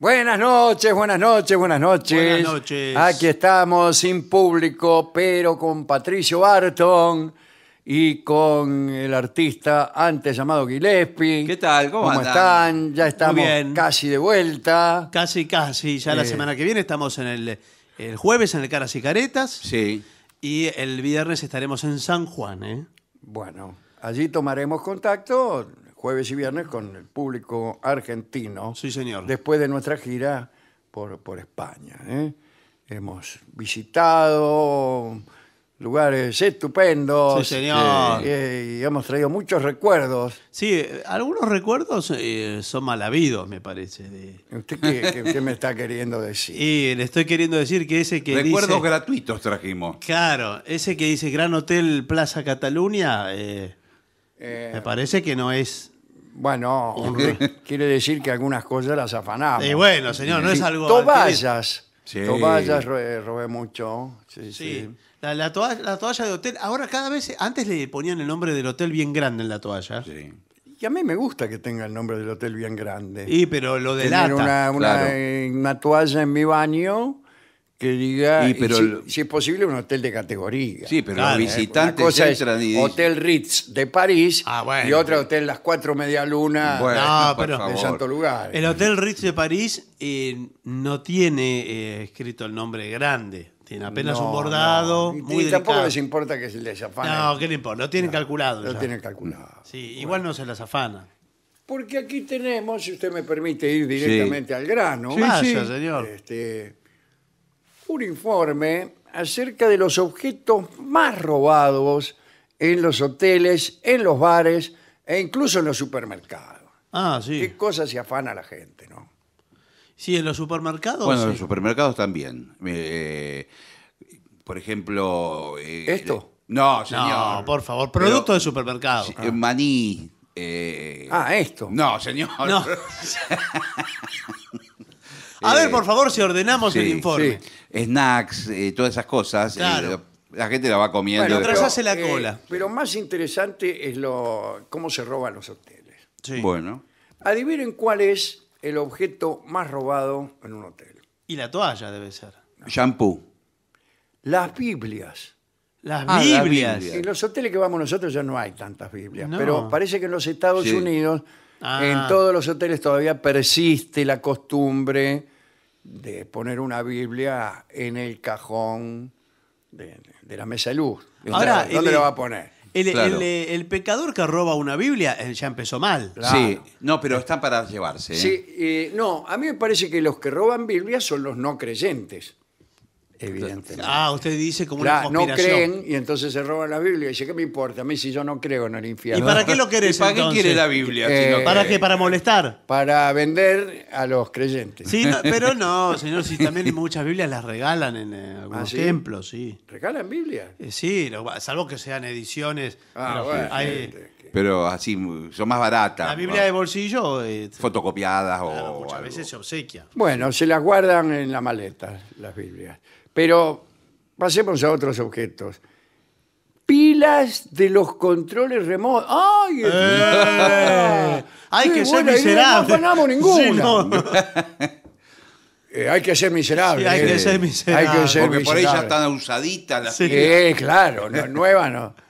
Buenas noches, buenas noches, buenas noches. Buenas noches. Aquí estamos sin público, pero con Patricio Barton y con el artista antes llamado Gillespie. ¿Qué tal? ¿Cómo, ¿Cómo están? Ya estamos casi de vuelta. Casi, casi. Ya la eh. semana que viene estamos en el, el jueves en el Caras y Caretas. Sí. Y el viernes estaremos en San Juan, ¿eh? Bueno, allí tomaremos contacto jueves y viernes con el público argentino. Sí, señor. Después de nuestra gira por, por España. ¿eh? Hemos visitado lugares estupendos. Sí, señor. Eh, y hemos traído muchos recuerdos. Sí, algunos recuerdos eh, son mal habidos, me parece. ¿Usted qué, me está queriendo decir? Y le estoy queriendo decir que ese que Recuerdos gratuitos trajimos. Claro, ese que dice Gran Hotel Plaza Cataluña... Eh, me parece que no es. Bueno, quiere decir que algunas cosas las afanamos. Y eh, bueno, señor, no es algo. Toallas. Toallas robé, mucho. Sí, sí. La, toalla, la, toalla, de hotel. Ahora cada vez. Antes le ponían el nombre del hotel bien grande en la toalla. Sí. Y a mí me gusta que tenga el nombre del hotel bien grande. Y pero lo de una, eh, una toalla en mi baño que diga, si, es posible, un hotel de categoría. Sí, pero los eh, visitantes Una cosa es Hotel Ritz de París ah, y otra hotel Las Cuatro Media Luna de Santo Lugar. El Hotel Ritz de París eh, no tiene eh, escrito el nombre grande. Tiene apenas un bordado. Y- muy tampoco les importa que se les afane. No, ¿qué le importa? Lo tienen calculado. Lo tienen calculado. Sí, igual no se las afana. Porque aquí tenemos, si usted me permite ir directamente al grano, señor. Este, un informe acerca de los objetos más robados en los hoteles, en los bares e incluso en los supermercados. Ah, sí. ¿Qué cosas se afana la gente, no? Sí, en los supermercados. Bueno, en los supermercados también. Eh, por ejemplo. Eh, ¿Esto? No, señor. No, por favor, producto de supermercado. Eh, maní. ah, esto. No, señor. No. A ver, eh, por favor, si ordenamos el informe. Snacks, eh, todas esas cosas. Eh, la gente la va comiendo. Bueno, hace la cola. pero más interesante es lo cómo se roban los hoteles. Sí. Bueno. Adivinen cuál es el objeto más robado en un hotel. Y la toalla debe ser. Shampoo. Las Biblias. Las ah, Biblias. En los hoteles que vamos nosotros ya no hay tantas Biblias, pero parece que en los Estados Unidos en ah. todos los hoteles todavía persiste la costumbre de poner una Biblia en el cajón de, la mesa de luz. Ahora, ¿Dónde, la va a poner? El, pecador que roba una Biblia eh, ya empezó mal. Sí, no, pero está para llevarse. ¿eh? Sí, eh, no, a mí me parece que los que roban Biblias son los no creyentes evidentemente. Ah, usted dice como una conspiración. No creen y entonces se roban la Biblia. Y dice, ¿qué me importa? A mí si yo no creo en el infierno. ¿Y para qué lo querés para qué quiere la Biblia? Eh, ¿Para qué? ¿Para molestar? Para vender a los creyentes. Sí, pero no, señor, si también muchas Biblias las regalan en eh, algunos ¿Ah, templos, sí. ¿Regalan Biblia? Eh, sí, salvo que sean ediciones. Ah, bueno, hay, pero así, son más baratas. La Biblia de bolsillo. Eh, Fotocopiadas o. muchas veces se obsequia. Bueno, se las guardan en la maleta, las Biblias. Pero pasemos a otros objetos. Pilas de los controles remotos. ¡Ay! Hay que ser miserable. No ganamos ninguna. hay que ser miserable. hay que ser miserable. Hay que ser Porque por ahí ya están usaditas las Sí. Eh, claro, no, nueva no.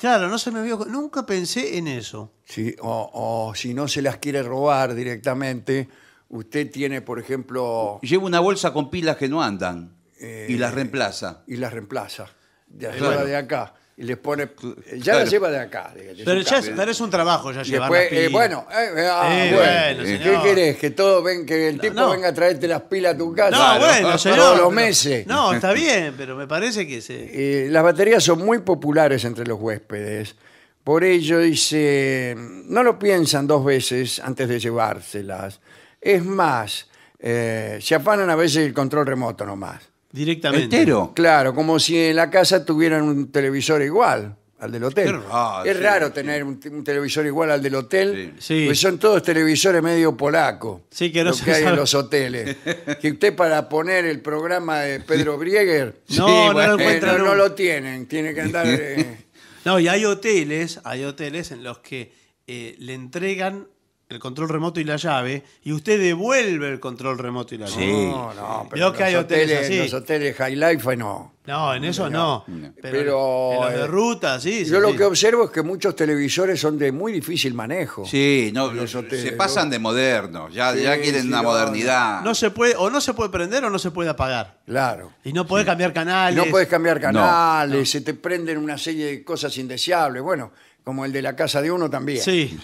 Claro, no se me vio. Nunca pensé en eso. Sí, o, si no se las quiere robar directamente, usted tiene, por ejemplo, Lleva una bolsa con pilas que no andan y las eh, reemplaza. y las reemplaza. De allá de acá y les pone. Eh, ya la lleva de acá. pero, ya es, un trabajo ya llevar eh, bueno, eh, ah, ¿qué querés? Que todo ven, que el tipo venga a traerte las pilas a tu casa. No, Todos los meses. No, está bien, pero me parece que sí. las baterías son muy populares entre los huéspedes. Por ello, dice, no lo piensan dos veces antes de llevárselas. Es más, se afanan a veces el control remoto nomás. Directamente. Entero. Claro, como si en la casa tuvieran un televisor igual al del hotel. es raro tener un, televisor igual al del hotel. Pues son todos televisores medio polacos. Sí, que hay en los hoteles. que usted para poner el programa de Pedro Brieger, no, lo no, lo tienen, tiene que andar. Eh. No, y hay hoteles, hay hoteles en los que eh, le entregan el control remoto y la llave, y usted devuelve el control remoto y la llave. No, no, pero que los hay hoteles, los hoteles high life no. No, en eso no. Pero, en de eh, ruta, sí. Yo lo que observo es que muchos televisores son de muy difícil manejo. Sí, no, los hoteles, se pasan de modernos, ya, ya quieren una modernidad. No se puede, o no se puede prender o no se puede apagar. Claro. Y no puedes cambiar canales. No puedes cambiar canales, se te prenden una serie de cosas indeseables. Bueno, como el de la casa de uno también. Sí.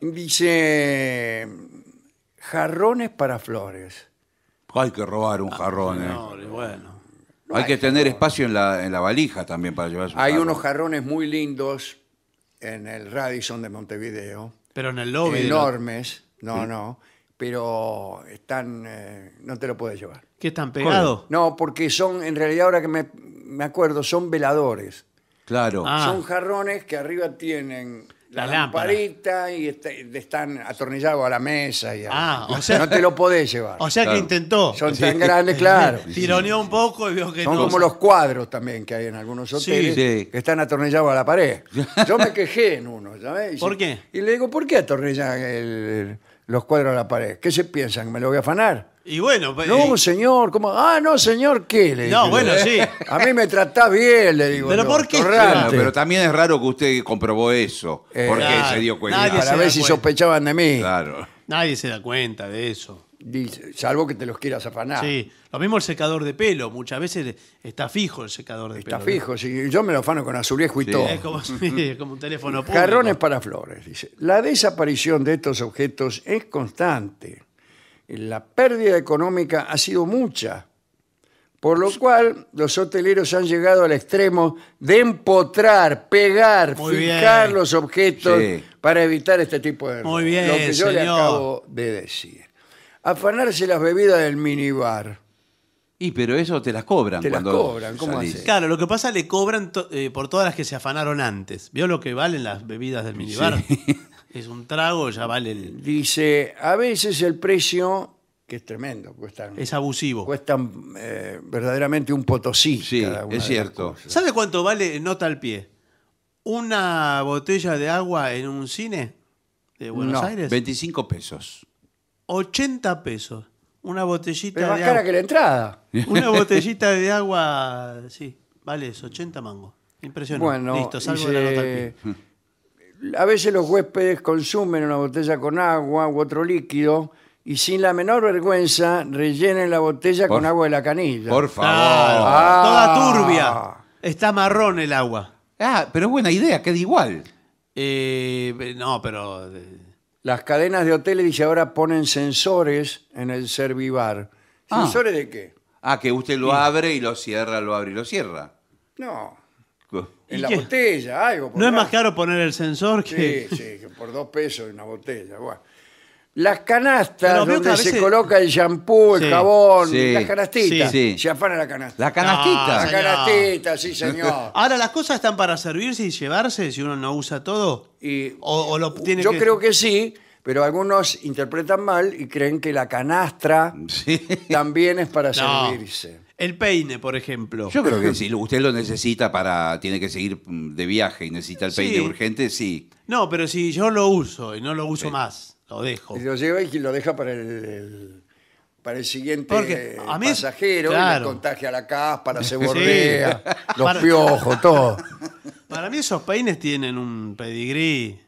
Dice, jarrones para flores. Hay que robar un ah, jarrón, ¿eh? bueno. hay, que tener espacio en la, valija también para llevar Hay unos jarrones muy lindos en el Radisson de Montevideo. Pero en el lobby. Enormes. No, no. Pero están. Eh, no te lo puedes llevar. ¿Qué están pegados? No, porque son, en realidad, ahora que me, me acuerdo, son veladores. Claro. Ah. Son jarrones que arriba tienen la, lamparita y están atornillados a la mesa. Y Ah, sea- no te lo podés llevar. O sea que intentó. Son tan grandes, claro. Tironeó un poco y vio que Son como los cuadros también que hay en algunos hoteles que están atornillados a la pared. Yo me quejé en uno, ¿sabes? ¿Por qué? Y le digo, ¿por qué atornillan el, los cuadros a la pared. ¿Qué se piensan? ¿Me lo voy a afanar? Y bueno, pues, No, señor, ¿cómo? Ah, no, señor, ¿qué? Le No, bueno, ¿eh? sí. A mí me tratá bien, le digo. Pero ¿por qué? pero también es raro que usted comprobó eso, eh, porque se dio cuenta. Para si sospechaban de mí. Claro. Nadie se da cuenta de eso salvo que te los quieras afanar. Sí, lo mismo el secador de pelo, muchas veces está fijo el secador de pelo. Está fijo, sí, yo me lo afano con azulejo y todo. Es como, como un teléfono público. Carrones para flores, dice. La desaparición de estos objetos es constante. La pérdida económica ha sido mucha, por lo cual los hoteleros han llegado al extremo de empotrar, pegar, fijar los objetos para evitar este tipo de Muy bien, Lo que yo le acabo de decir afanarse las bebidas del minibar. Y pero eso te las cobran. Te las cobran, ¿cómo Claro, lo que pasa le cobran eh, por todas las que se afanaron antes. ¿Vio lo que valen las bebidas del minibar? Es un trago, ya vale el... Dice, a veces el precio, que es tremendo, cuestan, Es abusivo. cuestan eh, verdaderamente un potosí. Sí, es cierto. ¿Sabe cuánto vale nota al pie? Una botella de agua en un cine de Buenos Aires. 25 pesos. 80 pesos. Una botellita Pero más cara que la entrada. Una botellita de agua, sí, vale eso, 80 mangos. Impresionante. Bueno, Listo, de nota A veces los huéspedes consumen una botella con agua u otro líquido y sin la menor vergüenza rellenen la botella con agua de la canilla. Por favor. Toda ah. turbia. Está marrón el agua. Ah, pero es buena idea, queda igual. Eh, no, pero eh, las cadenas de hoteles dice, ahora ponen sensores en el Servibar. Ah. ¿Sensores de qué? Ah, que usted lo abre y lo cierra, lo abre y lo cierra. No, en la botella, algo. ¿No es más caro poner el sensor que...? Sí, sí, por dos pesos en una botella. Bueno las canastas donde se coloca el champú el jabón, las canastitas. sí. Se afana la canasta. Las canastitas. Ah, las canastitas, sí, señor. Ahora, las cosas están para servirse y llevarse si uno no usa todo. yo creo que sí, pero algunos interpretan mal y creen que la canastra también es para servirse. El peine, por ejemplo. Yo creo que si usted lo necesita para, tiene que seguir mm, de viaje y necesita el peine urgente, sí. No, pero si yo lo uso y no lo uso más lo dejo. Y lo lleva y lo deja para el, para el siguiente pasajero contagia la cáspara, se borrea, los piojos, todo. Para mí esos peines tienen un pedigrí.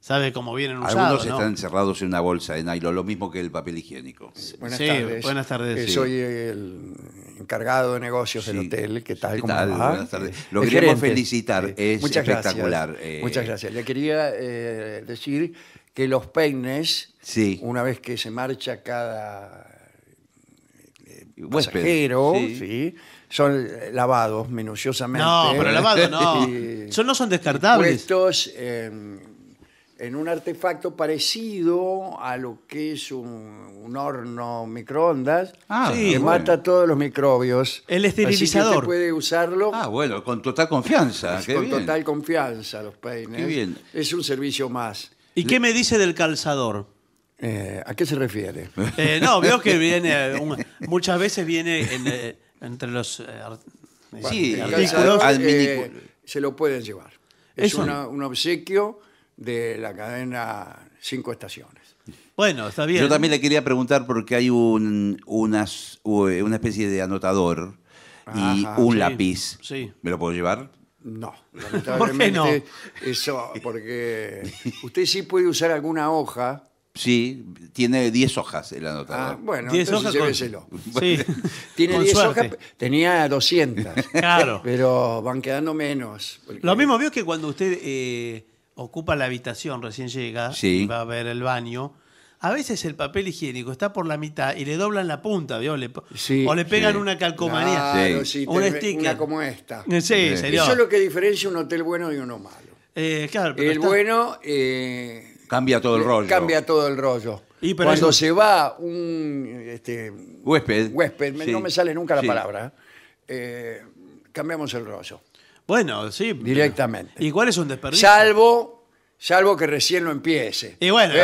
Sabe cómo vienen usados, Algunos están encerrados en una bolsa de nylon, lo mismo que el papel higiénico. Buenas tardes. buenas tardes, eh, Soy el encargado de negocios del hotel. que tal? Buenas tardes. Eh, lo queremos felicitar, eh, es espectacular, Muchas gracias. Le quería decir que los peines, sí. una vez que se marcha cada eh, pasajero, son lavados minuciosamente. No, pero lavados no. no son descartables. Puestos em, en un artefacto parecido a lo que es un, horno microondas ah, que mata todos los microbios. El esterilizador. Así puede usarlo. Ah, bueno, con total confianza. con total confianza los peines. Qué bien. Es un servicio más. ¿Y qué me dice del calzador? Eh, ¿A qué se refiere? Eh, no, veo que viene, eh, muchas veces viene entre los... Sí, este, artículos. se lo pueden llevar. Es un obsequio de la cadena Cinco Estaciones. Bueno, está bien. Yo también le quería preguntar porque hay un, unas, una especie de anotador y un lápiz. sí. ¿Me lo puedo llevar? No, lamentablemente ¿Por eso, porque usted sí puede usar alguna hoja. Sí, tiene 10 hojas el anotador. Ah, bueno, 10 hojas Sí, Tiene 10 hojas, tenía 200. Claro. Pero van quedando menos. Lo mismo veo que cuando usted eh, ocupa la habitación, recién llega, va a ver el baño, a veces el papel higiénico está por la mitad y le doblan la punta, ¿vio? o le pegan una calcomanía. una, sticker. como esta. Eso es lo que diferencia un hotel bueno de uno malo. Eh, el bueno... Eh, cambia todo el eh, rollo. Cambia todo el rollo. Cuando se va un este, huésped, huésped no me sale nunca la palabra, cambiamos el rollo. Bueno, sí. Directamente. Igual es un desperdicio. Salvo Salvo que recién lo empiece. Y bueno, eh,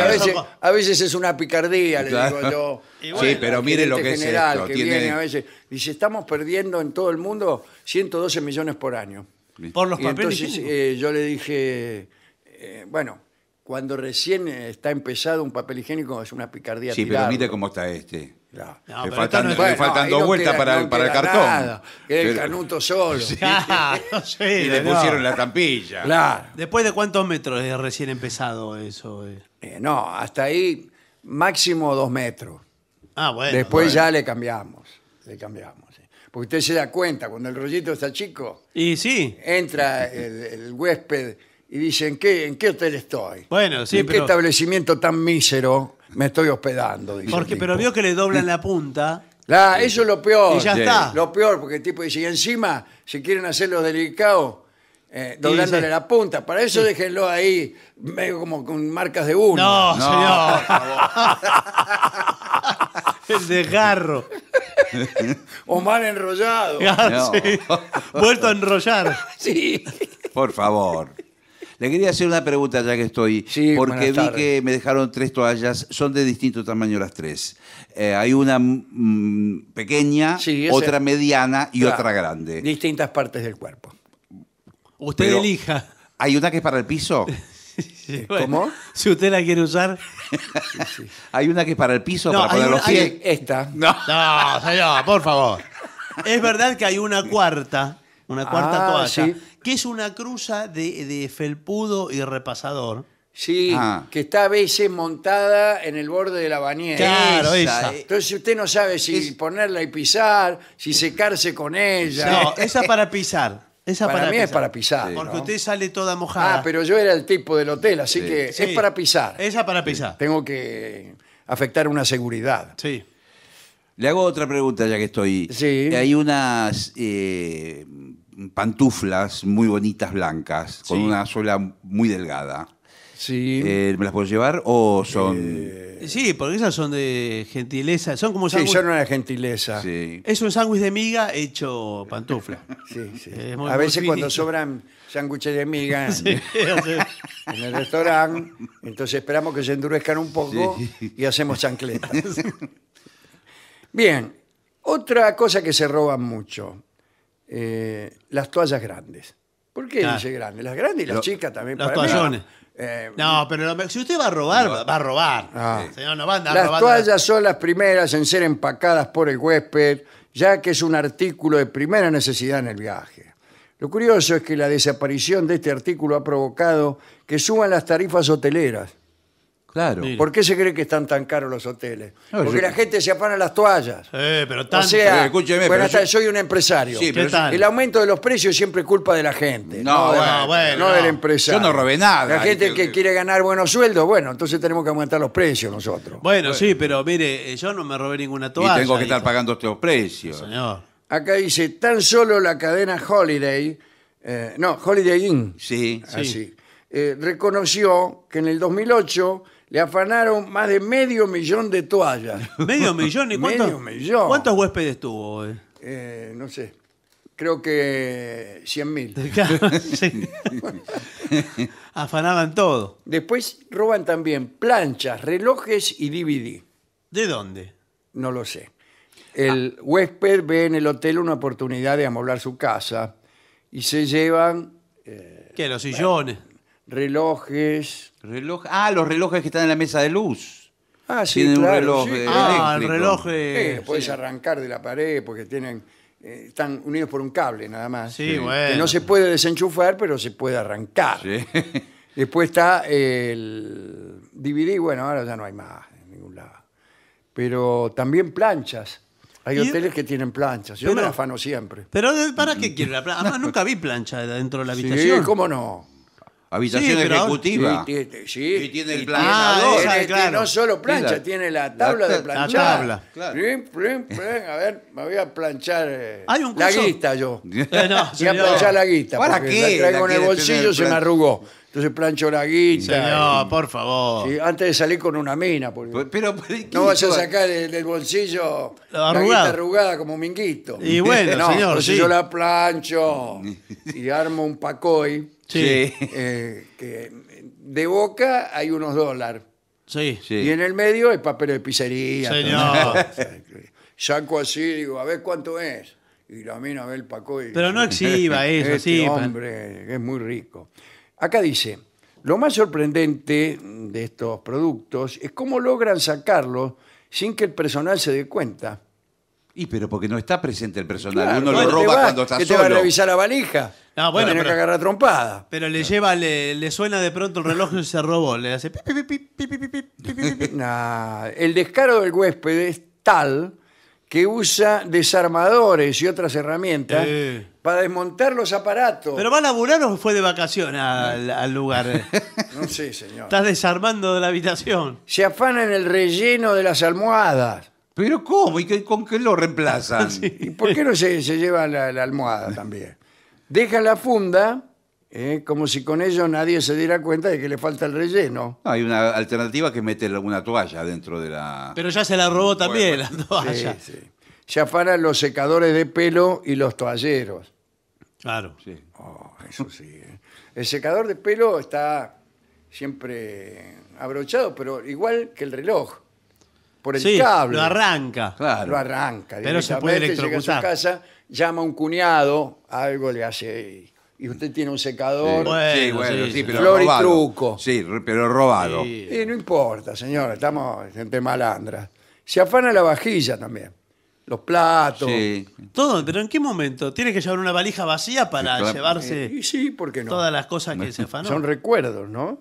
a veces, es una picardía, le digo yo. sí, pero mire lo que es esto. Que viene a veces, dice, estamos perdiendo en todo el mundo 112 millones por año. Por los papeles. Entonces eh, yo le dije, eh, bueno, cuando recién está empezado un papel higiénico es una picardía. Sí, pero mire cómo está este le, faltan, dos vueltas para, el, cartón. el canuto solo. y le pusieron la tampilla. ¿Después de cuántos metros es recién empezado eso? Eh. Eh, no, hasta ahí máximo dos metros. Ah, Después ya le cambiamos. Le cambiamos. Porque usted se da cuenta, cuando el rollito está chico, y sí. entra el, huésped y dice, ¿en qué, hotel estoy? Bueno, sí, ¿En qué establecimiento tan mísero? me estoy hospedando. dice Porque, pero vio que le doblan la punta. eso es lo peor. Y ya está. Lo peor, porque el tipo dice, y encima, si quieren hacerlo delicado, eh, doblándole la punta. Para eso déjenlo ahí, medio como con marcas de uno. No, señor. El desgarro. O mal enrollado. Ah, Vuelto a enrollar. sí. Por favor. Le quería hacer una pregunta ya que estoy, porque vi que me dejaron tres toallas, son de distinto tamaño las tres. Eh, hay una mm, pequeña, otra mediana y otra grande. Distintas partes del cuerpo. Usted elija. ¿Hay una que es para el piso? ¿Cómo? Si usted la quiere usar. ¿Hay una que es para el piso, para poner los pies? Esta. No, señor, por favor. Es verdad que hay una cuarta una cuarta ah, toalla, que es una cruza de, de felpudo y repasador. Sí, ah. que está a veces montada en el borde de la bañera. Claro, esa. Entonces usted no sabe si ponerla y pisar, si secarse con ella. No, esa para pisar. Esa para, mí es para pisar. porque usted sale toda mojada. Ah, pero yo era el tipo del hotel, así que es para pisar. Esa para pisar. Tengo que afectar una seguridad. Sí. Le hago otra pregunta ya que estoy. Sí. Eh, hay unas eh, pantuflas muy bonitas blancas con una suela muy delgada. Sí. Eh, ¿Me las puedo llevar o son...? Sí, porque esas son de gentileza. Son como Sí, son una gentileza. Es un sándwich de miga hecho pantufla. Sí, a veces cuando sobran sándwiches de miga en, en, el restaurante, entonces esperamos que se endurezcan un poco y hacemos chancletas. Bien, otra cosa que se roban mucho, eh, las toallas grandes. ¿Por qué dice grandes? Las grandes y las chicas también. Las toallones. Eh, no, pero si usted va a robar, va- a robar. Ah. no a Las toallas son las primeras en ser empacadas por el huésped, ya que es un artículo de primera necesidad en el viaje. Lo curioso es que la desaparición de este artículo ha provocado que suban las tarifas hoteleras Claro. ¿Por qué se cree que están tan caros los hoteles? Porque la gente se apana las toallas. pero O escúcheme, bueno, hasta yo- soy un empresario. Sí, El aumento de los precios es siempre culpa de la gente. No, bueno, no del empresario. Yo no robé nada. La gente que quiere ganar buenos sueldos, bueno, entonces tenemos que aumentar los precios nosotros. Bueno, sí, pero mire, eh, yo no me robé ninguna toalla. Y tengo que estar pagando estos precios. Señor. Acá dice, tan solo la cadena Holiday, eh, no, Holiday Inn, Sí. así, eh, reconoció que en el 2008 le afanaron más de medio millón de toallas. ¿Medio millón? ¿Y cuántos, Medio millón. ¿Cuántos huéspedes tuvo? Eh? Eh, no sé, creo que 100.000. mil. Afanaban todo. Después roban también planchas, relojes y DVD. ¿De dónde? No lo sé. El huésped ve en el hotel una oportunidad de amoblar su casa y se llevan eh, ¿Qué? Los sillones. relojes, Ah, los relojes que están en la mesa de luz. Ah, sí, tienen un reloj. puedes Ah, el reloj. Eh, arrancar de la pared porque tienen. Eh, están unidos por un cable nada más. Sí, no se puede desenchufar, pero se puede arrancar. Después está el DVD, bueno, ahora ya no hay más en ningún lado. Pero también planchas. Hay hoteles que tienen planchas. Yo me las afano siempre. Pero ¿para qué quiere la plancha? Además, ah, nunca vi plancha dentro de la habitación Sí, ¿cómo no? Habitación ejecutiva. sí. tiene el planador. Ah, No solo plancha, tiene la tabla de planchar. la tabla. Claro. A ver, me voy a planchar eh, la guita yo. No, eh, no, Voy a planchar la guita. ¿Para qué La traigo en el bolsillo, se me arrugó. Entonces plancho la guita. Señor, por favor. Sí, antes de salir con una mina. Pero, no vas a sacar del, bolsillo La arrugada. guita arrugada como minguito. Y bueno, señor, sí. yo la plancho y armo un pacoy Sí. Eh, que de boca hay unos dólares. Sí. Y en el medio hay papel de pizzería. Señor. Saco así, digo, a ver cuánto es. Y la mina ve el paco Pero no exhiba este eso, hombre es muy rico. Acá dice, lo más sorprendente de estos productos es cómo logran sacarlos sin que el personal se dé cuenta. Y pero porque no está presente el personal. Uno lo roba cuando está Que te va a revisar la valija? No, bueno, Pero le lleva, le, suena de pronto el reloj y se robó. Le hace. pipi, el descaro del huésped es tal que usa desarmadores y otras herramientas para desmontar los aparatos. ¿Pero va a laburar o fue de vacación al, lugar? No sé, señor. Estás desarmando la habitación. Se afana en el relleno de las almohadas. ¿Pero cómo? ¿Y con qué lo reemplazan? ¿Y por qué no se, se lleva la almohada también? Deja la funda eh, como si con ello nadie se diera cuenta de que le falta el relleno. hay una alternativa que meter una toalla dentro de la... Pero ya se la robó también la toalla. Ya para los secadores de pelo y los toalleros. Claro. Sí. Oh, eso sí. ¿eh? El secador de pelo está siempre abrochado, pero igual que el reloj. Por el sí, Lo arranca. Claro. Lo arranca. Pero se puede electrocutar llama a un cuñado, algo le hace. Y usted tiene un secador. bueno, pero robado. y truco. Sí, pero robado. Y no importa, señor, estamos gente malandras Se afana la vajilla también. Los platos. sí, Todo, pero ¿en qué momento? Tiene que llevar una valija vacía para llevarse eh, todas las cosas que se afanan, Son recuerdos, ¿no?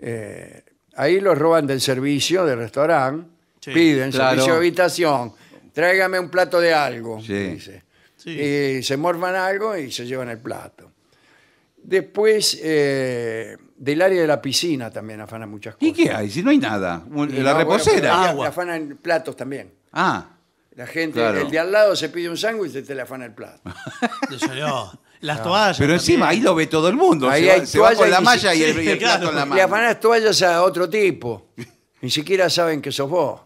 Eh, ahí los roban del servicio, del restaurante, piden servicio de habitación, tráigame un plato de algo, dice y se morfan algo y se llevan el plato. Después, eh, del área de la piscina también afanan muchas cosas. ¿Y qué hay? Si no hay nada. La reposera. afanan platos también. Ah, La gente, el de al lado se pide un sándwich y te le afana el plato. Las ah. toallas. pero encima ahí lo ve todo el mundo. Ahí se, hay con la malla y el, plato en la Le afanas toallas a otro tipo. Ni siquiera saben que sos vos.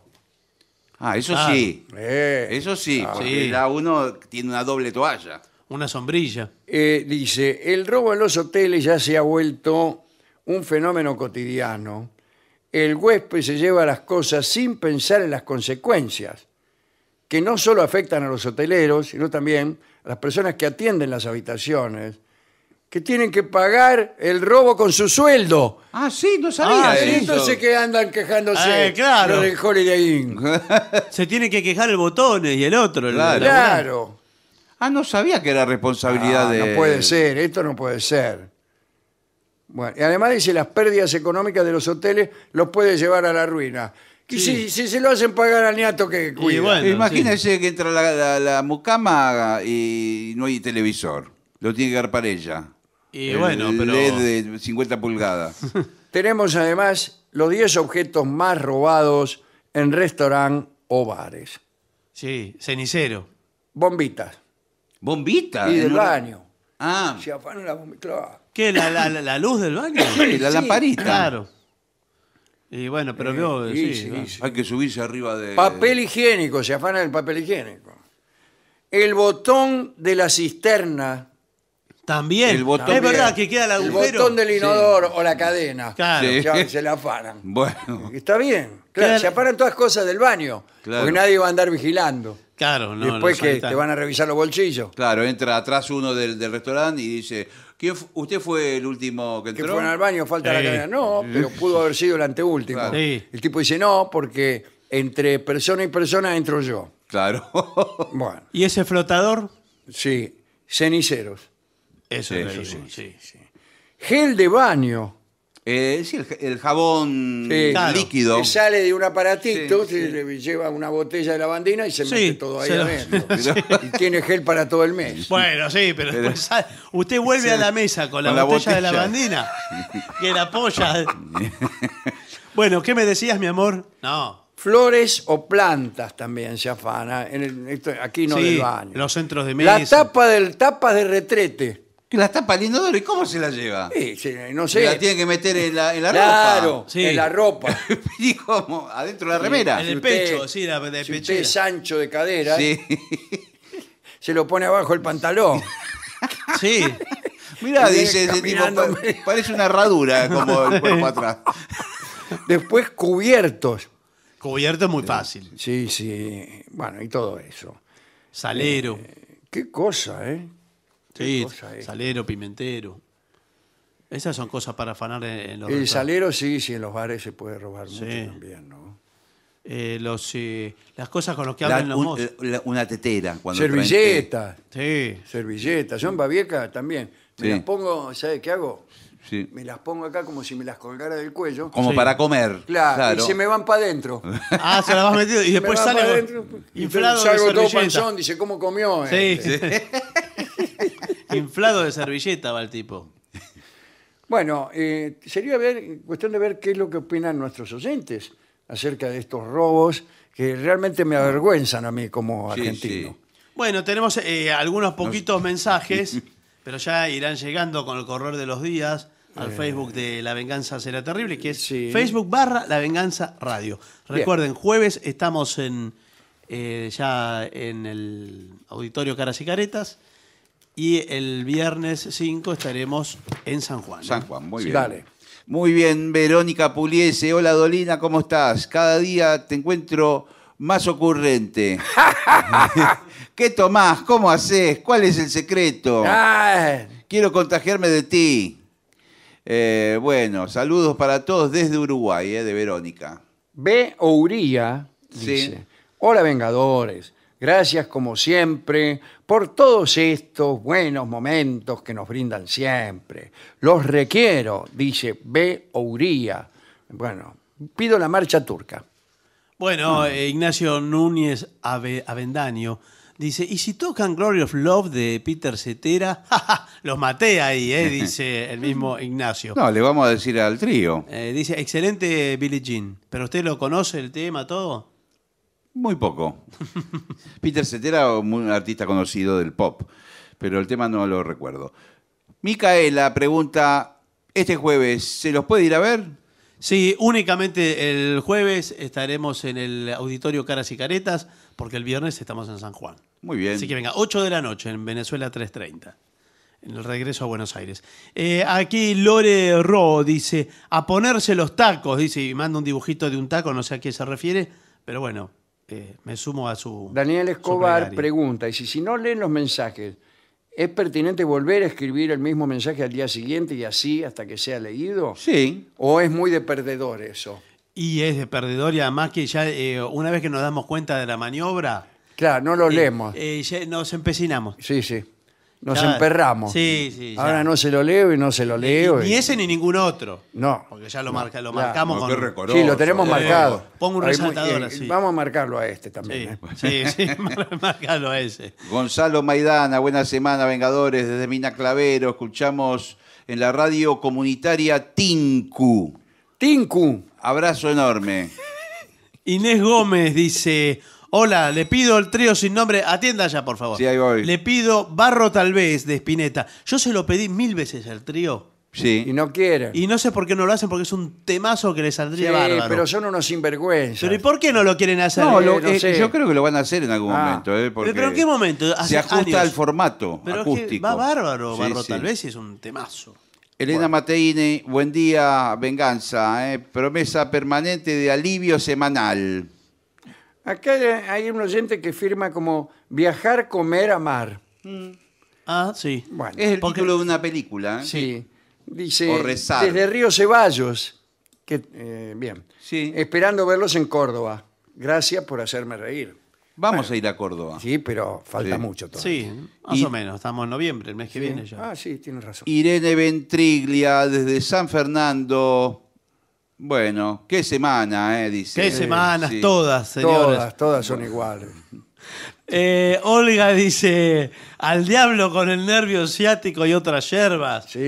Ah, eso sí. Eh, eso sí, ah, Sí. uno tiene una doble toalla. Una sombrilla. Eh, dice, el robo en los hoteles ya se ha vuelto un fenómeno cotidiano. El huésped se lleva las cosas sin pensar en las consecuencias, que no solo afectan a los hoteleros, sino también a las personas que atienden las habitaciones, que tienen que pagar el robo con su sueldo. Ah, sí, no sabía. Ah, entonces que andan quejándose eh, claro. del Holiday Se tiene que quejar el botón y el otro. Claro. Ah, no sabía que era responsabilidad ah, de. No puede ser, esto no puede ser. Bueno, y además dice las pérdidas económicas de los hoteles los puede llevar a la ruina. Y si, se lo hacen pagar al niato que cuida. Imagínese que entra la- la mucama y no hay televisor. Lo tiene que dar para ella. Y bueno, pero... de 50 pulgadas. Tenemos además los 10 objetos más robados en restaurant o bares. Sí, cenicero. Bombitas. ¿Bombitas? Y del baño. Ah. Se afanan la bombita. ¿Qué? La, luz del baño? Sí, la sí. Claro. Y bueno, pero sí, Hay que subirse arriba de. Papel higiénico, se afana el papel higiénico. El botón de la cisterna también. El botón, es verdad que queda el botón del inodoro o la cadena. Claro. se la afanan Bueno. Está bien. Claro, se afanan todas cosas del baño. Porque nadie va a andar vigilando. Claro, Después que te van a revisar los bolsillos. Claro, entra atrás uno del, restaurante y dice, ¿usted fue el último que entró? Que fueron al baño, falta la cadena. No, pero pudo haber sido el anteúltimo. El tipo dice, no, porque entre persona y persona entro yo. Claro. Bueno. ¿Y ese flotador? Sí, ceniceros. Eso, es sí. Gel de baño. Eh, sí, el, jabón líquido. que sale de un aparatito, se lleva una botella de lavandina y se mete todo ahí Y tiene gel para todo el mes. Bueno, sí, pero, después sale- usted vuelve a la mesa con la, botella, de lavandina que la polla. bueno, ¿qué me decías, mi amor? No. Flores o plantas también se afana. aquí no del baño. los centros de mesa. La tapa del de retrete. Que la está paliendo duro. ¿Y cómo se la lleva? Sí, no sé. La tiene que meter en la, en ropa. en la ropa. ¿Y Adentro de la remera. En el pecho, sí, de si usted es ancho de cadera, se lo pone abajo el pantalón. Sí. Mira, dice parece una herradura como el cuerpo atrás. Después cubiertos. Cubierto muy fácil. Sí, sí. Bueno, y todo eso. Salero. Eh, qué cosa, ¿eh? Sí, salero, pimentero. Esas son cosas para afanar en, los los El salero sí, sí, en los bares se puede robar mucho también, ¿no? Eh, los, eh, las cosas con las que hablan los eh, una tetera. Cuando Servilletas, Sí. Yo en Babieca también. Me las pongo, ¿sabes qué hago? Me las pongo acá como si me las colgara del cuello. Como para comer. Claro, y se me van para adentro. Ah, se las vas metiendo y después sale inflado Y salgo panzón, dice, ¿cómo comió? Sí, este? Inflado de servilleta va el tipo. Bueno, eh, sería ver, cuestión de ver qué es lo que opinan nuestros oyentes acerca de estos robos que realmente me avergüenzan a mí como argentino. Bueno, tenemos eh, algunos poquitos mensajes, pero ya irán llegando con el correr de los días al eh. Facebook de La Venganza Será Terrible, que es Facebook barra La Venganza Radio. Recuerden, jueves estamos en ya en el auditorio Caras y Caretas y el viernes 5 estaremos en San Juan. San Juan, muy bien. Muy bien, Verónica Puliese. Hola, Dolina, ¿cómo estás? Cada día te encuentro más ocurrente. ¿Qué tomás? ¿Cómo haces? ¿Cuál es el secreto? Quiero contagiarme de ti. Eh, bueno, saludos para todos desde Uruguay, eh, de Verónica. B. Ouría dice: sí. Hola, Vengadores. Gracias como siempre por todos estos buenos momentos que nos brindan siempre. Los requiero, dice B. Ouría. Bueno, pido la marcha turca. Bueno, ah. eh, Ignacio Núñez Avendaño dice, ¿y si tocan Glory of Love de Peter Cetera? Los maté ahí, eh, dice el mismo Ignacio. No, le vamos a decir al trío. Eh, dice, excelente Billy Jean, pero usted lo conoce el tema, todo. Muy poco. Peter Cetera, un artista conocido del pop, pero el tema no lo recuerdo. Micaela pregunta, este jueves, ¿se los puede ir a ver? Sí, únicamente el jueves estaremos en el auditorio Caras y Caretas, porque el viernes estamos en San Juan. Muy bien. Así que venga, 8 de la noche en Venezuela 3.30, en el regreso a Buenos Aires. Eh, aquí Lore Ro dice, a ponerse los tacos, dice, y manda un dibujito de un taco, no sé a qué se refiere, pero bueno, me sumo a su... Daniel Escobar pregunta, y si, si no leen los mensajes, ¿es pertinente volver a escribir el mismo mensaje al día siguiente y así hasta que sea leído? Sí. ¿O es muy de perdedor eso? Y es de perdedor y además que ya eh, una vez que nos damos cuenta de la maniobra... Claro, no lo eh, leemos. Eh, nos empecinamos. Sí, sí nos emperramos. Ahora no se lo leo y no se lo leo. Ni ese ni ningún otro. No. Porque ya lo, lo marcamos con. Sí, lo tenemos eh. marcado. pongo un resaltador así. Vamos a marcarlo a este también. sí, ¿eh? sí, marcarlo a ese. Gonzalo Maidana, buena semana, Vengadores, desde Mina Clavero. Escuchamos en la radio comunitaria Tinku. Tinku. Abrazo enorme. Inés Gómez dice: Hola, le pido el trío sin nombre. Atienda ya, por favor. Sí, Le pido Barro tal vez de Espineta. Yo se lo pedí mil veces al trío. Sí. Y no quieren. Y no sé por qué no lo hacen, porque es un temazo que les saldría Sí, pero son unos sinvergüenzas. Pero ¿y por qué no lo quieren hacer? No, eh, eh, yo creo que lo van a hacer en algún ah. momento. Eh, pero ¿en qué momento? se ajusta al formato va bárbaro, Barro Talvez, tal vez, y es un temazo. Elena Mateine, buen día, venganza. promesa permanente de alivio semanal. Acá hay un oyente que firma como viajar, comer, amar. Mm. Ah, sí. Bueno, Es el título de una película. ¿eh? sí. Dice, desde Río Ceballos. Que, eh, bien. Sí. Esperando verlos en Córdoba. Gracias por hacerme reír. Vamos a ir a Córdoba. Sí, pero falta mucho todavía. Sí, más o menos. Estamos en noviembre, el mes que viene ya. Ah, sí, tienes razón. Irene Ventriglia desde San Fernando bueno, qué semana, eh, dice. Qué semanas, todas, señores. Todas, todas son iguales. Eh, Olga dice, al diablo con el nervio ciático y otras yerbas. Sí.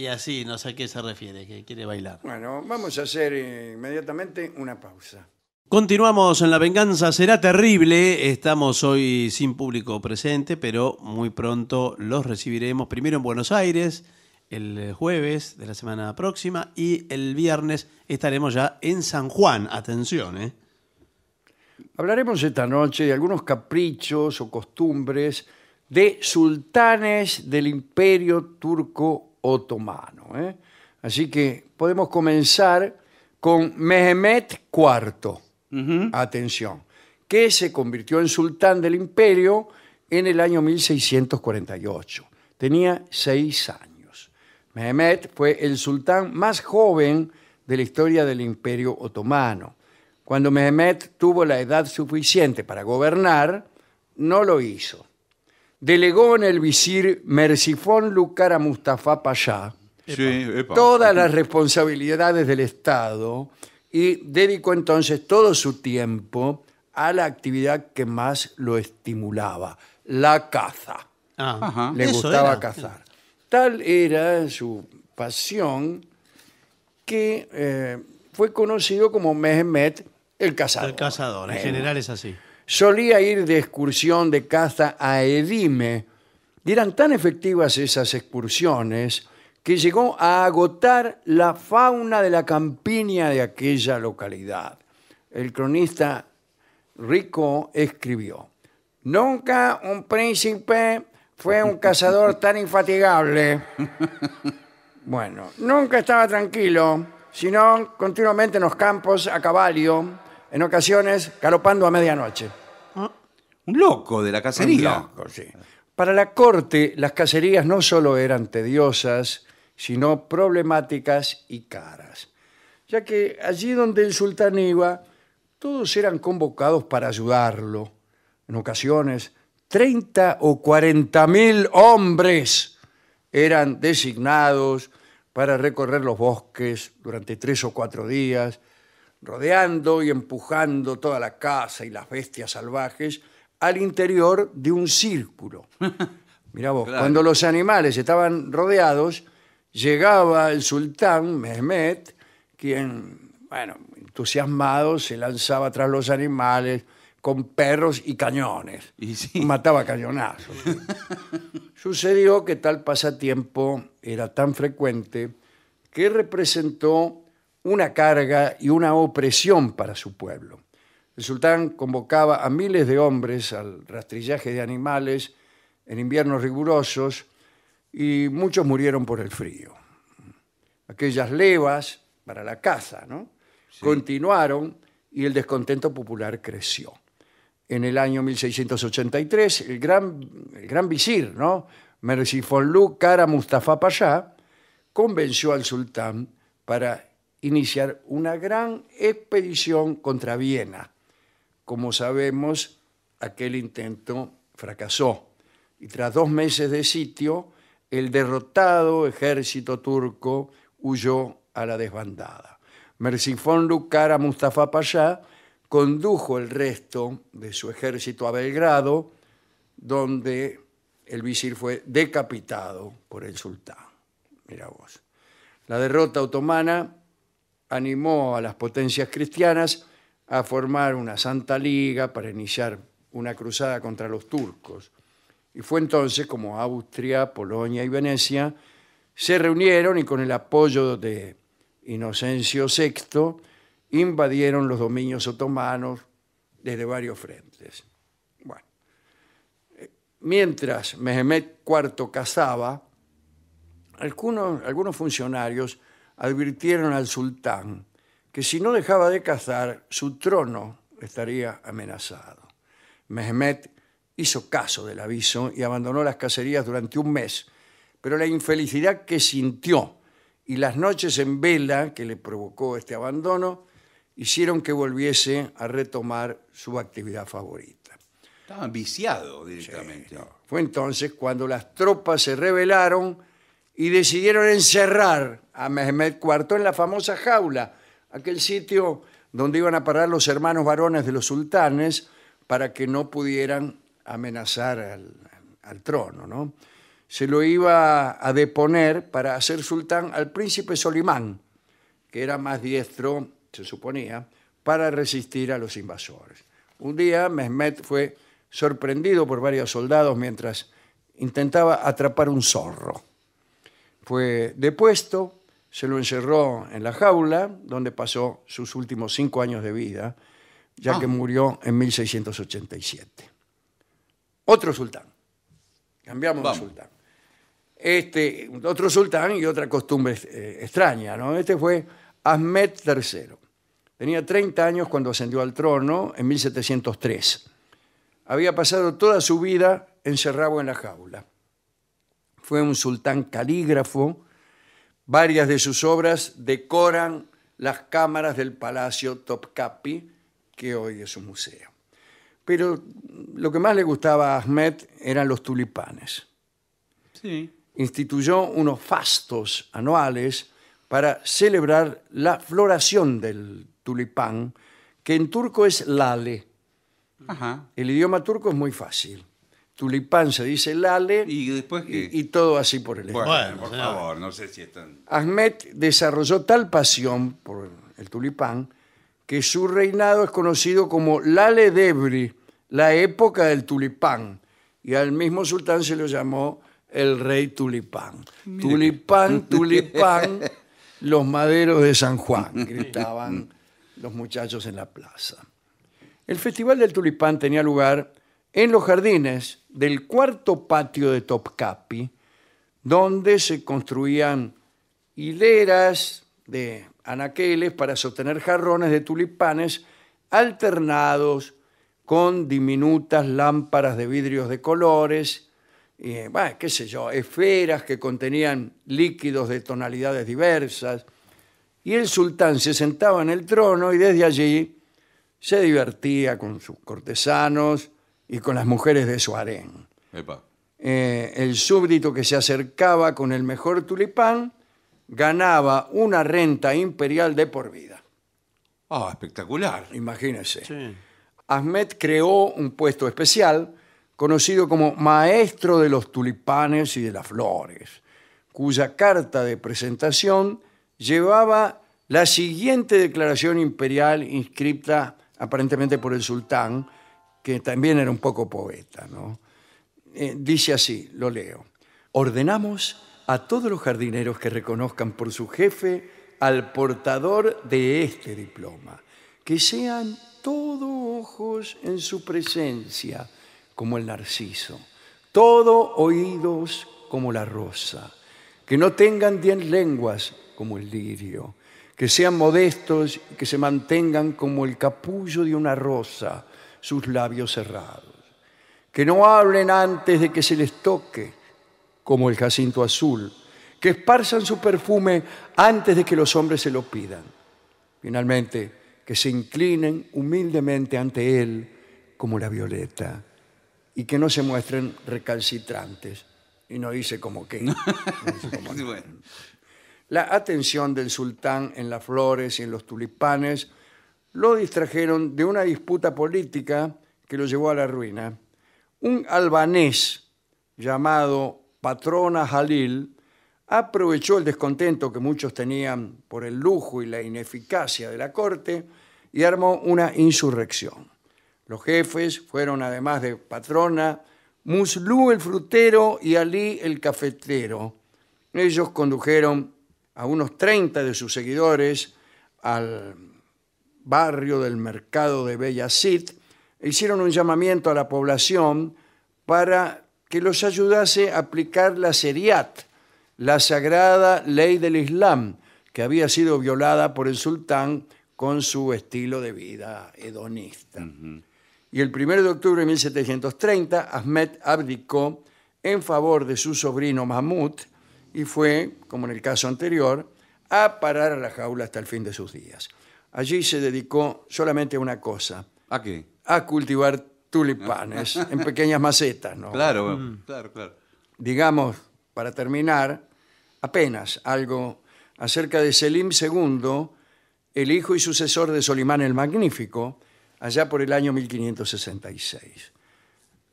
Y, así, no sé a qué se refiere, que quiere bailar. Bueno, vamos a hacer inmediatamente una pausa. Continuamos en La Venganza Será Terrible. Estamos hoy sin público presente, pero muy pronto los recibiremos. Primero en Buenos Aires, el jueves de la semana próxima y el viernes estaremos ya en San Juan. Atención, ¿eh? Hablaremos esta noche de algunos caprichos o costumbres de sultanes del imperio turco otomano. ¿eh? Así que podemos comenzar con Mehemet IV. Atención, que se convirtió en sultán del imperio en el año 1648. Tenía seis años mehemet fue el sultán más joven de la historia del Imperio Otomano. Cuando mehemet tuvo la edad suficiente para gobernar, no lo hizo. Delegó en el visir Mercifón Lucara Mustafa Pasha todas las responsabilidades del Estado y dedicó entonces todo su tiempo a la actividad que más lo estimulaba, la caza. Ah. Le gustaba cazar. Tal era su pasión que eh, fue conocido como Mehmet el Cazador. El Cazador, en general es así. Solía ir de excursión de caza a Edime. Y eran tan efectivas esas excursiones que llegó a agotar la fauna de la campiña de aquella localidad. El cronista Rico escribió, Nunca un príncipe fue un cazador tan infatigable. Bueno, nunca estaba tranquilo, sino continuamente en los campos a caballo, en ocasiones galopando a medianoche. Ah, un loco de la cacería. Para la corte, las cacerías no solo eran tediosas, sino problemáticas y caras, ya que allí donde el sultán iba, todos eran convocados para ayudarlo. En ocasiones 30 o 40 mil hombres eran designados para recorrer los bosques durante tres o cuatro días, rodeando y empujando toda la casa y las bestias salvajes al interior de un círculo. Mirá vos, cuando los animales estaban rodeados, llegaba el sultán Mehmet, quien, bueno, entusiasmado, se lanzaba tras los animales, con perros y cañones. Y Mataba cañonazos. Sucedió que tal pasatiempo era tan frecuente que representó una carga y una opresión para su pueblo. El sultán convocaba a miles de hombres al rastrillaje de animales en inviernos rigurosos y muchos murieron por el frío. Aquellas levas para la caza ¿no? continuaron y el descontento popular creció en el año 1683, el gran, visir, ¿no? Kara Mustafa Pasha, convenció al sultán para iniciar una gran expedición contra Viena. Como sabemos, aquel intento fracasó y tras dos meses de sitio, el derrotado ejército turco huyó a la desbandada. Mersifonlu Kara Mustafa Pasha condujo el resto de su ejército a Belgrado, donde el visir fue decapitado por el sultán. Mira vos. La derrota otomana animó a las potencias cristianas a formar una Santa Liga para iniciar una cruzada contra los turcos. Y fue entonces como Austria, Polonia y Venecia se reunieron y con el apoyo de Inocencio VI invadieron los dominios otomanos desde varios frentes. Bueno, eh, mientras Mehemet IV cazaba, algunos, algunos funcionarios advirtieron al sultán que si no dejaba de cazar, su trono estaría amenazado. Mehemet hizo caso del aviso y abandonó las cacerías durante un mes, pero la infelicidad que sintió y las noches en vela que le provocó este abandono hicieron que volviese a retomar su actividad favorita. Estaban viciado directamente. Fue entonces cuando las tropas se rebelaron y decidieron encerrar a Mehmed IV en la famosa jaula, aquel sitio donde iban a parar los hermanos varones de los sultanes para que no pudieran amenazar al, al trono. ¿no? Se lo iba a deponer para hacer sultán al príncipe Solimán, que era más diestro se suponía, para resistir a los invasores. Un día Mehmet fue sorprendido por varios soldados mientras intentaba atrapar un zorro. Fue depuesto, se lo encerró en la jaula, donde pasó sus últimos cinco años de vida, ya que ah. murió en 1687. Otro sultán. Cambiamos de sultán. Este, otro sultán y otra costumbre eh, extraña, ¿no? Este fue Ahmed III. Tenía 30 años cuando ascendió al trono en 1703. Había pasado toda su vida encerrado en la jaula. Fue un sultán calígrafo. Varias de sus obras decoran las cámaras del Palacio Topkapi, que hoy es un museo. Pero lo que más le gustaba a Ahmed eran los tulipanes. Instituyó unos fastos anuales para celebrar la floración del tulipán, que en turco es lale. Ajá. El idioma turco es muy fácil. Tulipán se dice lale ¿Y, después y, todo así por el estilo. Bueno, por favor, no sé si están. Ahmed desarrolló tal pasión por el tulipán que su reinado es conocido como Lale Debri, la época del tulipán, y al mismo sultán se lo llamó el rey tulipán. Tulipán, tulipán, los maderos de San Juan, gritaban los muchachos en la plaza. El Festival del Tulipán tenía lugar en los jardines del cuarto patio de Topkapi, donde se construían hileras de anaqueles para sostener jarrones de tulipanes alternados con diminutas lámparas de vidrios de colores qué sé yo, esferas que contenían líquidos de tonalidades diversas. Y el sultán se sentaba en el trono y desde allí se divertía con sus cortesanos y con las mujeres de su harén. Eh, el súbdito que se acercaba con el mejor tulipán ganaba una renta imperial de por vida. Ah, espectacular. Imagínense. Ahmed creó un puesto especial conocido como maestro de los tulipanes y de las flores, cuya carta de presentación llevaba la siguiente declaración imperial inscripta aparentemente por el sultán, que también era un poco poeta. Eh, dice así, lo leo. Ordenamos a todos los jardineros que reconozcan por su jefe al portador de este diploma, que sean todos ojos en su presencia como el narciso, todo oídos como la rosa, que no tengan diez lenguas como el lirio, que sean modestos y que se mantengan como el capullo de una rosa, sus labios cerrados, que no hablen antes de que se les toque como el jacinto azul, que esparzan su perfume antes de que los hombres se lo pidan. Finalmente, que se inclinen humildemente ante él como la violeta y que no se muestren recalcitrantes. Y no dice como que. La atención del sultán en las flores y en los tulipanes lo distrajeron de una disputa política que lo llevó a la ruina. Un albanés llamado Patrona Halil aprovechó el descontento que muchos tenían por el lujo y la ineficacia de la corte y armó una insurrección. Los jefes fueron además de Patrona, Muslú el frutero y Ali el cafetero. Ellos condujeron a unos 30 de sus seguidores al barrio del mercado de e hicieron un llamamiento a la población para que los ayudase a aplicar la seriat, la sagrada ley del Islam, que había sido violada por el sultán con su estilo de vida hedonista y el 1 de octubre de 1730 Ahmed abdicó en favor de su sobrino Mahmud y fue, como en el caso anterior, a parar a la jaula hasta el fin de sus días. Allí se dedicó solamente a una cosa. ¿A qué? A cultivar tulipanes en pequeñas macetas, ¿no? Claro, mm. claro, claro. Digamos, para terminar, apenas algo acerca de Selim II, el hijo y sucesor de Solimán el Magnífico, allá por el año 1566.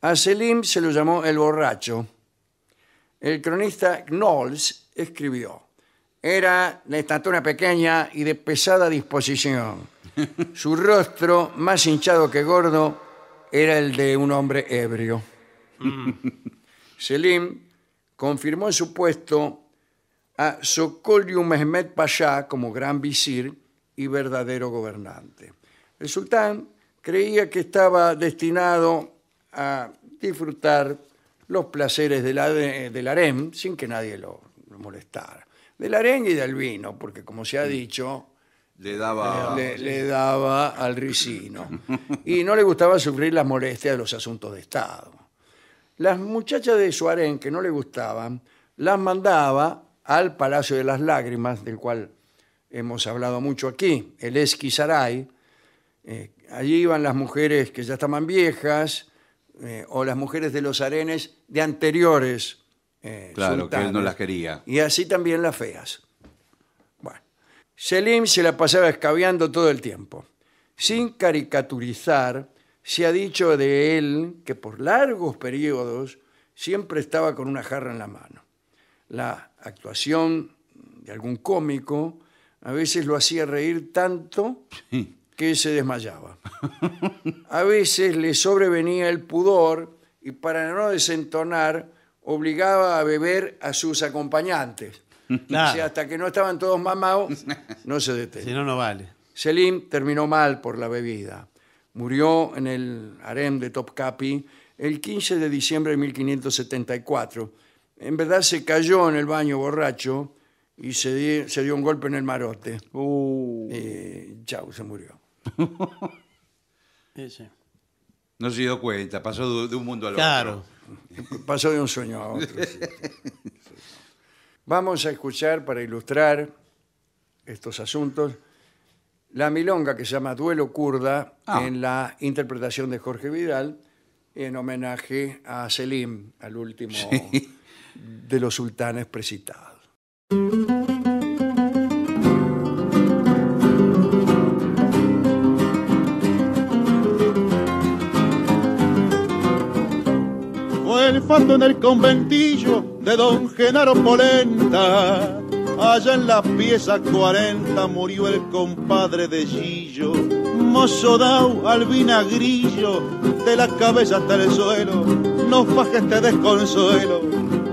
A Selim se lo llamó el borracho. El cronista Knowles escribió, era de estatura pequeña y de pesada disposición. Su rostro, más hinchado que gordo, era el de un hombre ebrio. Mm. Selim confirmó en su puesto a Sokolium Mehmed Pasha como gran visir y verdadero gobernante. El sultán creía que estaba destinado a disfrutar los placeres del, harén, harem sin que nadie lo, molestara. Del harem y del vino, porque como se ha mm. dicho, Le daba... le, daba al ricino. Y no le gustaba sufrir las molestias de los asuntos de Estado. Las muchachas de su harén que no le gustaban, las mandaba al Palacio de las Lágrimas, del cual hemos hablado mucho aquí, el Esquisaray, eh, allí iban las mujeres que ya estaban viejas eh, o las mujeres de los arenes de anteriores. Eh, claro, que él no las quería. Y así también las feas. Bueno, Selim se la pasaba escabeando todo el tiempo. Sin caricaturizar, se ha dicho de él que por largos periodos siempre estaba con una jarra en la mano. La actuación de algún cómico a veces lo hacía reír tanto que se desmayaba. A veces le sobrevenía el pudor y para no desentonar obligaba a beber a sus acompañantes. hasta que no estaban todos mamados, no se detenía. Si no, no vale. Selim terminó mal por la bebida. Murió en el harem de Topkapi el 15 de diciembre de 1574. En verdad se cayó en el baño borracho y se, dio un golpe en el marote. Uh. Eh, chau, se murió. No se dio cuenta, pasó de un mundo al otro. Pasó de un sueño a otro. Vamos a escuchar para ilustrar estos asuntos la milonga que se llama Duelo Kurda ah. en la interpretación de Jorge Vidal en homenaje a Selim, al último de los sultanes precitados. en el conventillo de don Genaro Polenta. Allá en la pieza 40 murió el compadre de Gillo, mozo dao al vinagrillo, de la cabeza hasta el suelo, no faje este desconsuelo.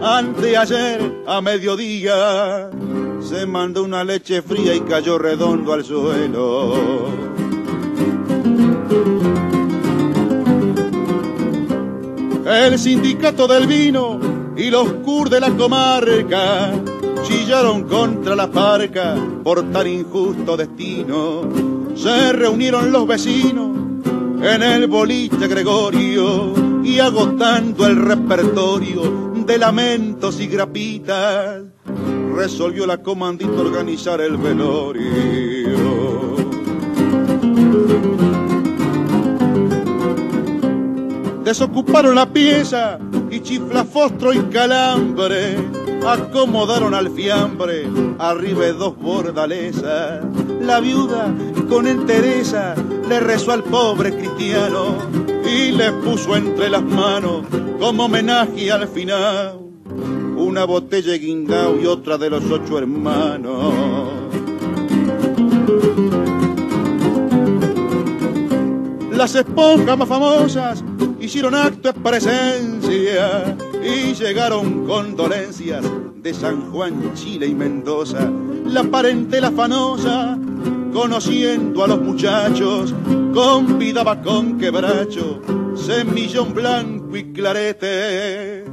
Ante ayer, a mediodía, se mandó una leche fría y cayó redondo al suelo. el sindicato del vino y los CUR de la comarca chillaron contra la parca por tan injusto destino. Se reunieron los vecinos en el boliche Gregorio y agotando el repertorio de lamentos y grapitas, resolvió la comandita organizar el velorio. desocuparon la pieza y chifla fostro y calambre acomodaron al fiambre arriba de dos bordalesas. La viuda con entereza le rezó al pobre cristiano y le puso entre las manos como homenaje al final una botella de guingao y otra de los ocho hermanos. Las esponjas más famosas hicieron acto de presencia y llegaron condolencias de San Juan, Chile y Mendoza. La parentela fanosa, conociendo a los muchachos, convidaba con quebracho, semillón blanco y clarete.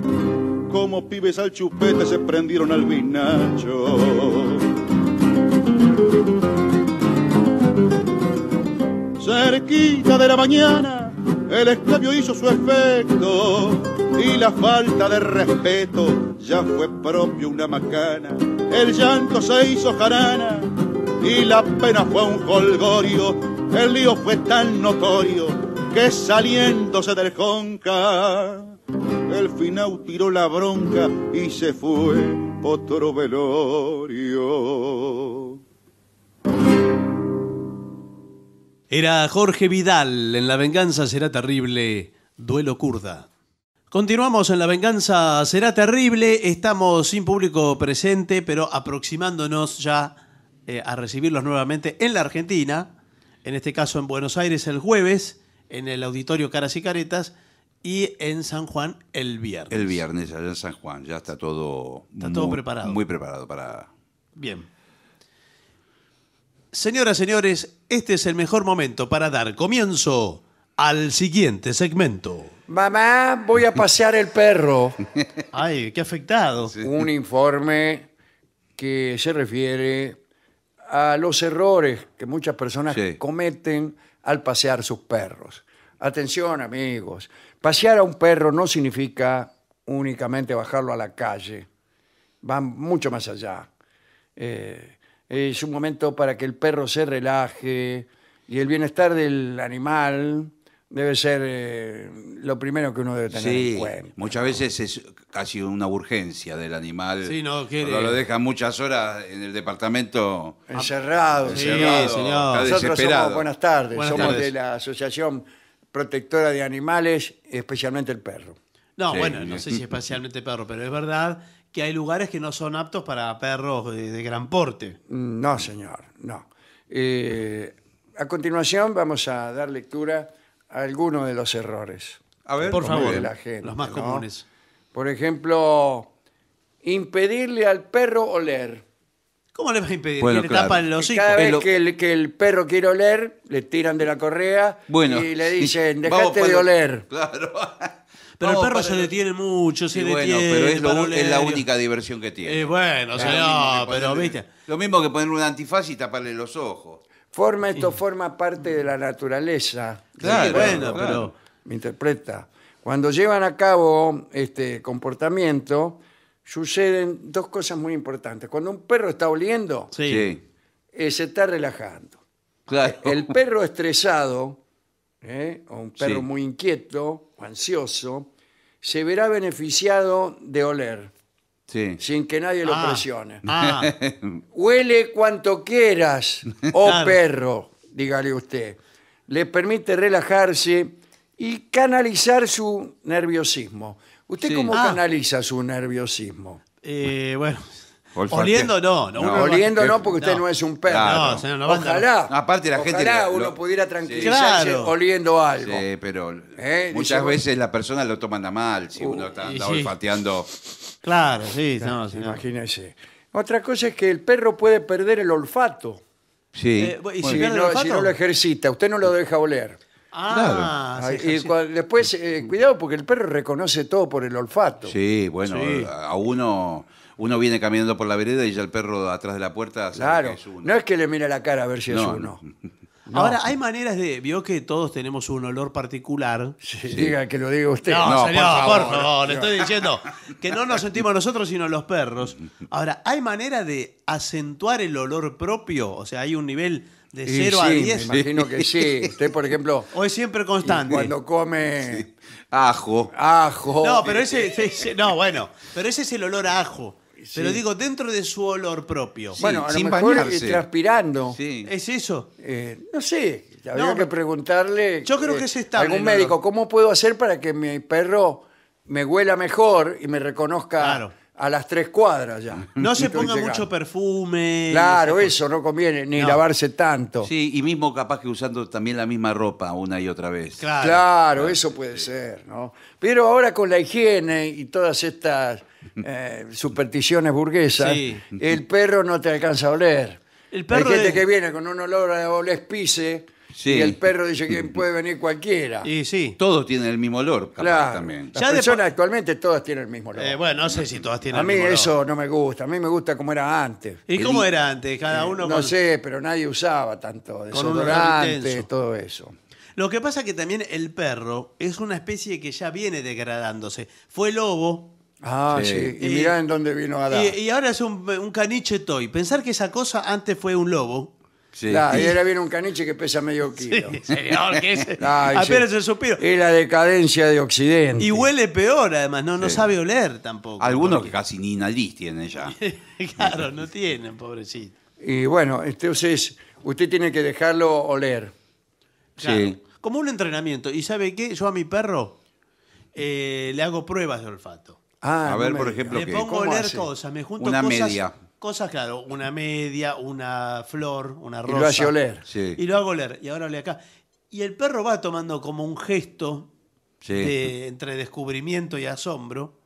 Como pibes al chupete se prendieron al binacho cerquita de la mañana, el escabio hizo su efecto y la falta de respeto ya fue propio una macana. El llanto se hizo jarana y la pena fue un colgorio. El lío fue tan notorio que saliéndose del jonca, el final tiró la bronca y se fue otro velorio. Era Jorge Vidal en La venganza será terrible, duelo kurda. Continuamos en La venganza será terrible, estamos sin público presente, pero aproximándonos ya eh, a recibirlos nuevamente en la Argentina, en este caso en Buenos Aires el jueves, en el auditorio Caras y Caretas, y en San Juan el viernes. El viernes, allá en San Juan, ya está todo, está todo preparado. Muy preparado para... Bien. Señoras, señores, este es el mejor momento para dar comienzo al siguiente segmento. Mamá, voy a pasear el perro. Ay, qué afectado. Un informe que se refiere a los errores que muchas personas cometen al pasear sus perros. Atención, amigos. Pasear a un perro no significa únicamente bajarlo a la calle. Va mucho más allá. Eh, es un momento para que el perro se relaje y el bienestar del animal debe ser eh, lo primero que uno debe tener en cuenta. Muchas veces es casi una urgencia del animal. Lo deja muchas horas en el departamento. Encerrado. Sí, señor. Nosotros somos, buenas tardes, somos de la Asociación Protectora de Animales, especialmente el perro. No, bueno, no sé si especialmente el perro, pero es verdad que hay lugares que no son aptos para perros de, gran porte. Mm, no, señor, no. Eh, a continuación vamos a dar lectura a algunos de los errores. A ver, por favor, los más comunes. Por ejemplo, impedirle al perro oler. ¿Cómo le vas a impedir? le tapan los hijos. Cada vez que el, perro quiere oler, le tiran de la correa y le dicen, dejate de oler. Claro. Pero el perro se detiene mucho, se Sí, bueno, pero es, la única diversión que tiene. Eh, bueno, pero ponerle- viste. Lo mismo que poner un antifaz y taparle los ojos. Forma, esto forma parte de la naturaleza. Claro, bueno, pero me interpreta. Cuando llevan a cabo este comportamiento, suceden dos cosas muy importantes. Cuando un perro está oliendo, eh, se está relajando. El perro estresado, eh, o un perro muy inquieto, ansioso, se verá beneficiado de oler, sin que nadie lo ah. presione. Ah. Huele cuanto quieras, oh perro, dígale usted. Le permite relajarse y canalizar su nerviosismo. ¿Usted cómo ah. canaliza su nerviosismo? Eh, bueno, no. no, no oliendo no, porque usted no, es un perro. ojalá. Aparte la gente uno pudiera tranquilizarse oliendo algo. Sí, pero ¿Eh? muchas veces la persona lo toma a mal si uh, uno está, olfateando. Claro, sí, imagínese. Otra cosa es que el perro puede perder el olfato. Sí. Eh, si, no, lo ejercita, usted no lo deja oler. Ah, sí, después, eh, cuidado, porque el perro reconoce todo por el olfato. Sí, bueno, a uno uno viene caminando por la vereda y ya el perro atrás de la puerta sabe claro. uno. No es que le mire la cara a ver si es uno. Ahora, hay maneras de. Vio que todos tenemos un olor particular. Diga que lo diga usted. No, señor, por favor, le estoy diciendo que no nos sentimos nosotros, sino los perros. Ahora, hay manera de acentuar el olor propio. O sea, hay un nivel de 0 a 10. Me imagino que sí. Usted, por ejemplo. O es siempre constante. Cuando come. Ajo. Ajo. No, pero ese, No, bueno. Pero ese es el olor a ajo. Pero digo, dentro de su olor propio. bueno, sin bañarse. transpirando. ¿Es eso? Eh, no sé, habría que preguntarle. yo creo que eh, Algún médico, ¿cómo puedo hacer para que mi perro me huela mejor y me reconozca a las tres cuadras ya? No se ponga mucho perfume. Claro, eso no conviene, ni lavarse tanto. Sí, y mismo capaz que usando también la misma ropa una y otra vez. Claro. Claro, eso puede ser, ¿no? Pero ahora con la higiene y todas estas eh, supersticiones burguesas, el perro no te alcanza a oler. El perro Hay gente que viene con un olor a olespice pise y el perro dice que puede venir cualquiera. Y sí. Todos tienen el mismo olor, claro, actualmente todas tienen el mismo olor. Eh, bueno, no sé si todas tienen a el mí mismo olor. eso no me gusta, a mí me gusta como era antes. ¿Y cómo era antes? Cada eh, uno No sé, pero nadie usaba tanto desodorante, todo eso. Lo que pasa es que también el perro es una especie que ya viene degradándose. Fue lobo, Ah, sí. Y, mirá en dónde vino a Y, ahora es un, caniche toy. Pensar que esa cosa antes fue un lobo. Sí. y ahora viene un caniche que pesa medio kilo. es? se Y la decadencia de Occidente. Y huele peor, además. No, no sabe oler tampoco. Algunos que casi ni nariz tienen ya. claro, no tienen, pobrecito. Y bueno, entonces este, usted tiene que dejarlo oler. Sí. Como un entrenamiento. ¿Y sabe qué? Yo a mi perro eh, le hago pruebas de olfato. Ah, a ver, por ejemplo, me pongo a oler cosas, me junto una cosas, media. cosas, claro, una media, una flor, una rosa. Y lo hace oler. Sí. Y lo hago oler. Y ahora le acá. Y el perro va tomando como un gesto entre descubrimiento y asombro.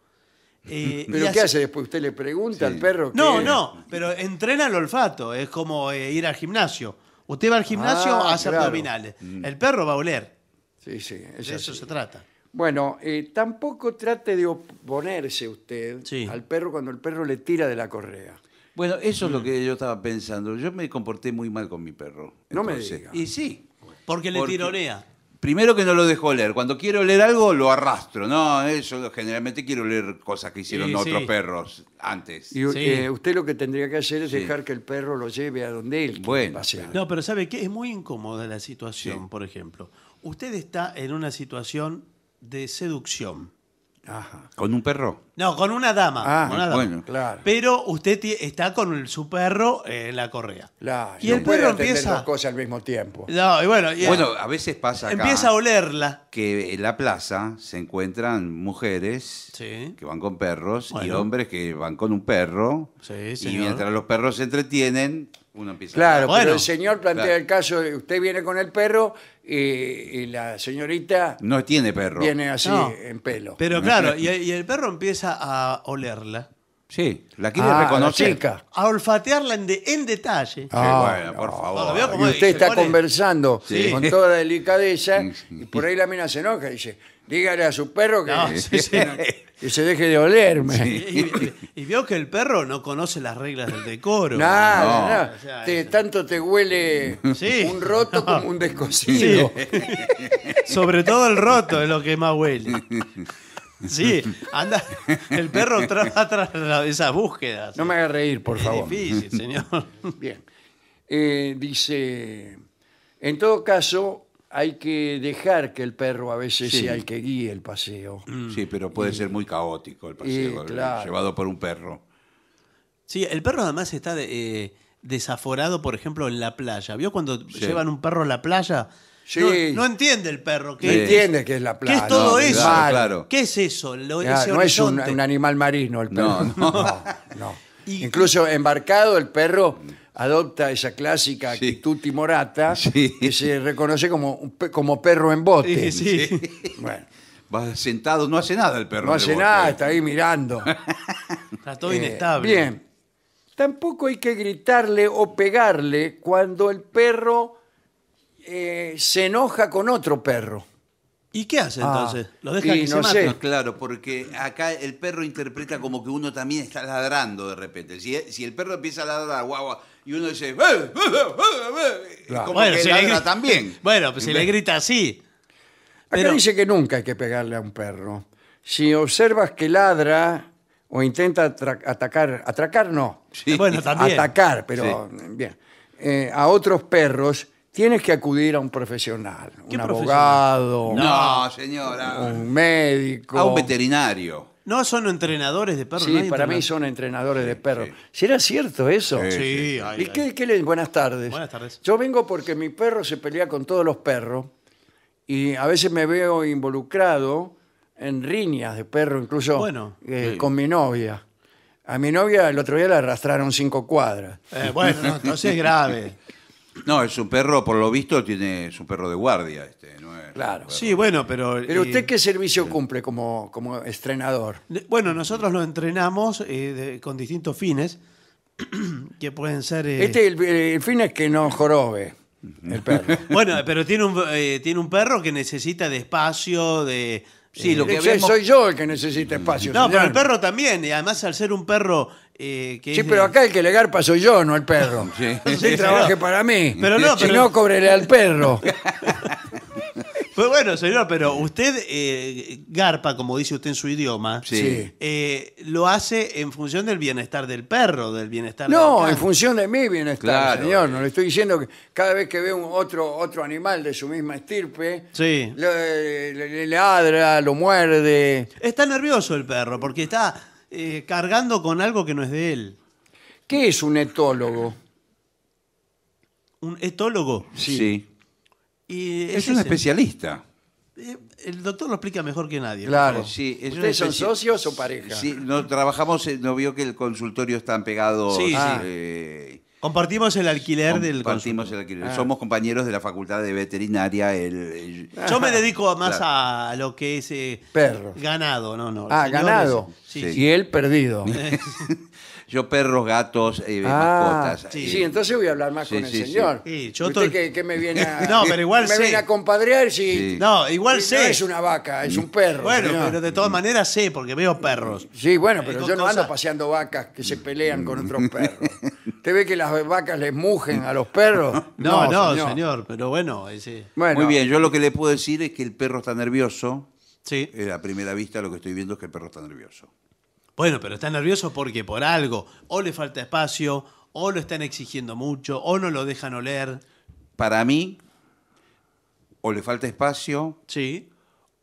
Eh, ¿Pero qué hace después? ¿Usted le pregunta al perro? no, no, pero entrena el olfato. Es como eh, ir al gimnasio. Usted va al gimnasio, ah, hace abdominales. Mm. El perro va a oler. Sí, sí. de eso se trata. Bueno, eh, tampoco trate de oponerse usted al perro cuando el perro le tira de la correa. Bueno, eso es lo mm. que yo estaba pensando. Yo me comporté muy mal con mi perro. No me Y sí. Porque le tironea. Primero que no lo dejo leer. Cuando quiero leer algo, lo arrastro. No, eso generalmente quiero leer cosas que hicieron otros perros antes. Y eh, usted lo que tendría que hacer es dejar que el perro lo lleve a donde él Bueno, No, pero ¿sabe qué? Es muy incómoda la situación, por ejemplo. Usted está en una situación de seducción. ¿Con un perro? No, con una dama. Ah, con Claro. Pero usted está con su perro en la correa. y el perro cosas al mismo tiempo. No, y bueno, Bueno, a veces pasa empieza a olerla. que en la plaza se encuentran mujeres que van con perros y hombres que van con un perro. y mientras los perros se entretienen, Claro, el señor plantea el caso de usted viene con el perro y, la señorita... No tiene perro. Viene así, en pelo. Pero claro, y, el perro empieza a olerla. Sí, la quiere ah, reconocer. A olfatearla en, detalle. Ah, bueno, por favor. usted está conversando con toda la delicadeza y por ahí la mina se enoja y dice dígale a su perro que, se deje de olerme. Y, vio que el perro no conoce las reglas del decoro. Nada, nada. tanto te huele un roto como un descosido. Sobre todo el roto es lo que más huele. Sí, anda, el perro atrás de esas búsquedas. No me haga reír, por es favor. difícil, señor. Bien. Eh, dice, en todo caso, hay que dejar que el perro a veces sea el que guíe el paseo. Mm. Sí, pero puede ser muy caótico el paseo, llevado por un perro. Sí, el perro además está eh, desaforado, por ejemplo, en la playa. ¿Vio cuando llevan un perro a la playa? No, entiende el perro. ¿Qué, No entiende que es la playa. es todo eso? ¿Qué es eso? no es un, animal marino el perro. no. no, no. Incluso embarcado, el perro adopta esa clásica actitud timorata que se reconoce como, como perro en bote. Va sentado, no hace nada el perro. no hace nada, está ahí mirando. Está todo inestable. Eh, bien. Tampoco hay que gritarle o pegarle cuando el perro eh, se enoja con otro perro. ¿Y qué hace ah. entonces? ¿Lo deja Claro, porque acá el perro interpreta como que uno también está ladrando de repente. Si, el perro empieza a ladrar, guau, y uno dice, como que ladra también. Bueno, pues se le grita así. Acá Pero... dice que nunca hay que pegarle a un perro. Si observas que ladra o intenta atacar, atracar no. Bueno, también. Atacar, pero bien. Eh, a otros perros tienes que acudir a un profesional, un abogado, señora. un médico. A un veterinario. No, son entrenadores de perros. Sí, para mí son entrenadores de perros. ¿Será cierto eso? Sí, ¿Y qué, qué Buenas tardes. Buenas tardes. Yo vengo porque mi perro se pelea con todos los perros y a veces me veo involucrado en riñas de perro, incluso eh, con mi novia. A mi novia el otro día la arrastraron cinco cuadras. Eh, bueno, no, entonces es grave. No, es un perro, por lo visto, tiene su perro de guardia. Este, claro. Sí, bueno, pero... Pero usted eh, qué servicio cumple como, como estrenador? Bueno, nosotros lo entrenamos eh, con distintos fines, que pueden ser... Eh, este, el, fin es que no jorobe el perro. Bueno, pero tiene un, tiene un perro que necesita de espacio, de... Sí, lo que veo Soy yo el que necesita espacio. No, pero el perro también, y además al ser un perro eh, sí, pero acá el que le garpa soy yo, no el perro. Sí. Sí, trabaje para mí. Pero no, Si no, cóbrele al perro. Pues bueno, señor, pero usted eh, garpa, como dice usted en su idioma, eh, lo hace en función del bienestar del perro, del bienestar No, en función de mi bienestar, señor. No le estoy diciendo que cada vez que ve un otro, otro animal de su misma estirpe, Sí. le, le ladra, lo muerde. Está nervioso el perro porque está eh, cargando con algo que no es de él. ¿Qué es un etólogo? ¿Un etólogo? Sí. es, un especialista. Eh, el doctor lo explica mejor que nadie. Claro. ¿Ustedes son socios o pareja? Sí, no trabajamos, eh, no vio que el consultorio está pegado... Sí, Compartimos el alquiler del Somos compañeros de la facultad de veterinaria. El, ah. Yo me dedico más a lo que es eh, ganado, no, no. Ah, ganado. Sí. Y él perdido. Yo perros, gatos, y eh, ah, mascotas. Eh. Sí. entonces voy a hablar más con el señor. que, me viene a, No, pero igual a compadrear si Sí. No, igual es una vaca, es un perro. Bueno, pero de todas maneras sé, porque veo perros. Sí, bueno, pero yo no ando paseando vacas que se pelean con otros mm. perros. ¿Usted ve que las vacas les mugen a los perros? No, no, señor. pero bueno, Muy bien, yo lo que le puedo decir es que el perro está nervioso. Sí. Eh, a primera vista lo que estoy viendo es que el perro está nervioso. Bueno, pero está nervioso porque por algo, o le falta espacio, o lo están exigiendo mucho, o no lo dejan oler. Para mí, o le falta espacio, sí.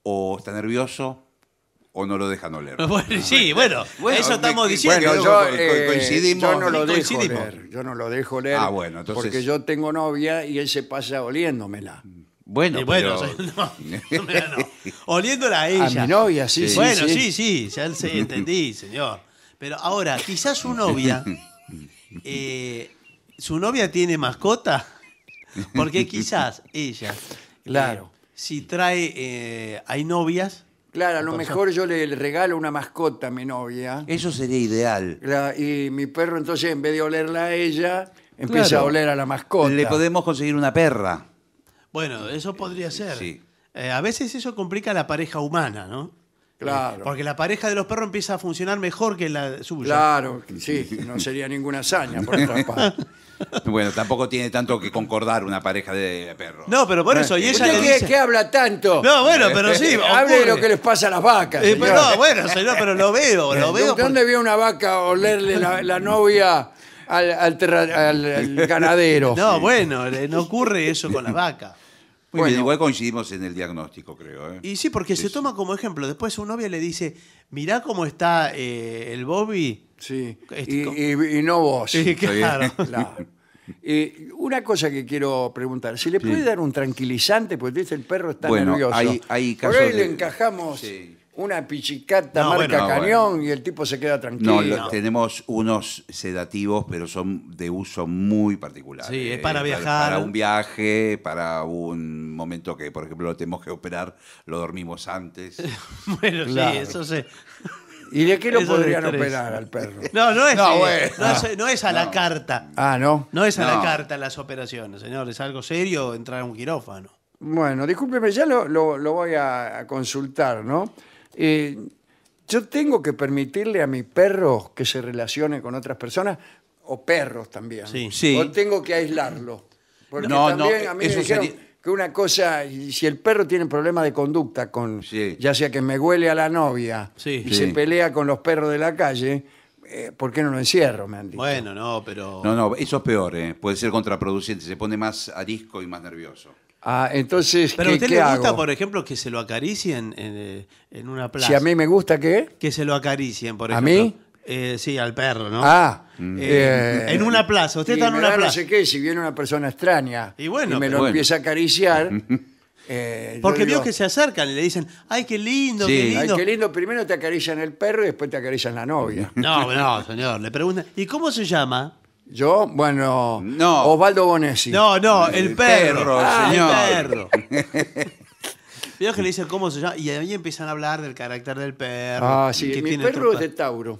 o está nervioso, o no lo dejan oler. sí, bueno, eso estamos diciendo. yo, eh, eh, coincidimos. Yo no lo dejo leer. Yo no lo dejo ah, bueno, entonces... Porque yo tengo novia y él se pasa oliéndomela. Bueno, pero... a ella. A mi novia, sí, sí. Bueno, sí, sí, ya se entendí, señor. Pero ahora, quizás su novia, eh, su novia tiene mascota, porque quizás ella, claro, eh, si trae, eh, hay novias. Claro, a lo mejor yo le regalo una mascota a mi novia. Eso sería ideal. y mi perro entonces, en vez de olerla a ella, empieza a oler a la mascota. Le podemos conseguir una perra. Bueno, eso podría ser. Eh, a veces eso complica la pareja humana, ¿no? Claro. Eh, porque la pareja de los perros empieza a funcionar mejor que la suya. Claro, sí, no sería ninguna hazaña, por otra parte. Bueno, tampoco tiene tanto que concordar una pareja de perros. No, pero por eso, y eh, ella qué, habla tanto? No, bueno, pero sí. Hable de lo que les pasa a las vacas. no, bueno, señor, pero lo veo, lo veo. ¿Dónde vio una vaca olerle la novia al, al, ganadero. No, bueno, eh, no ocurre eso con la vaca. Bueno. igual coincidimos en el diagnóstico, creo. ¿eh? Y sí, porque se toma como ejemplo. Después su novia le dice, mirá cómo está eh, el Bobby. Sí. Este, y, no vos. claro. Claro. una cosa que quiero preguntar, ¿se le puede dar un tranquilizante? Porque dice el perro está nervioso. hay- Por ahí le encajamos Sí una pichicata marca cañón y el tipo se queda tranquilo. No, tenemos unos sedativos, pero son de uso muy particular. Sí, es eh, para viajar. Para un viaje, para un momento que, por ejemplo, lo tenemos que operar, lo dormimos antes. Bueno, sí, eso se. ¿Y de qué lo podrían operar al perro? No, no es, a la carta. Ah, ¿no? No es a la carta las operaciones, señor. Es algo serio entrar a un quirófano. Bueno, discúlpeme, ya lo, voy a consultar, ¿no? eh, yo tengo que permitirle a mi perro que se relacione con otras personas, o perros también. O tengo que aislarlo. Porque también a mí me dijeron que una cosa, si el perro tiene problemas de conducta con, ya sea que me huele a la novia y se pelea con los perros de la calle, eh, ¿por qué no lo encierro? Me han dicho. Bueno, no, pero. No, no, eso es peor, eh. puede ser contraproducente, se pone más arisco y más nervioso. Ah, entonces, Pero a usted le gusta, por ejemplo, que se lo acaricien eh, en, una plaza. Si a mí me gusta, ¿qué? Que se lo acaricien, por ejemplo. ¿A mí? Eh, sí, al perro, ¿no? Ah. Mm. Eh, en una plaza, usted está en una plaza. No sé qué, si viene una persona extraña y, bueno, me lo empieza a acariciar. Porque veo que se acercan y le dicen, ay, qué lindo, qué lindo. Ay, qué lindo, primero te acarician el perro y después te acarician la novia. No, no, señor, le preguntan, ¿y cómo se llama? Yo, bueno, No. Osvaldo Bonesi. No, no, el perro, señor. El perro. que le dicen cómo se llama y ahí empiezan a hablar del carácter del perro. Ah, sí, que mi perro es de Tauro.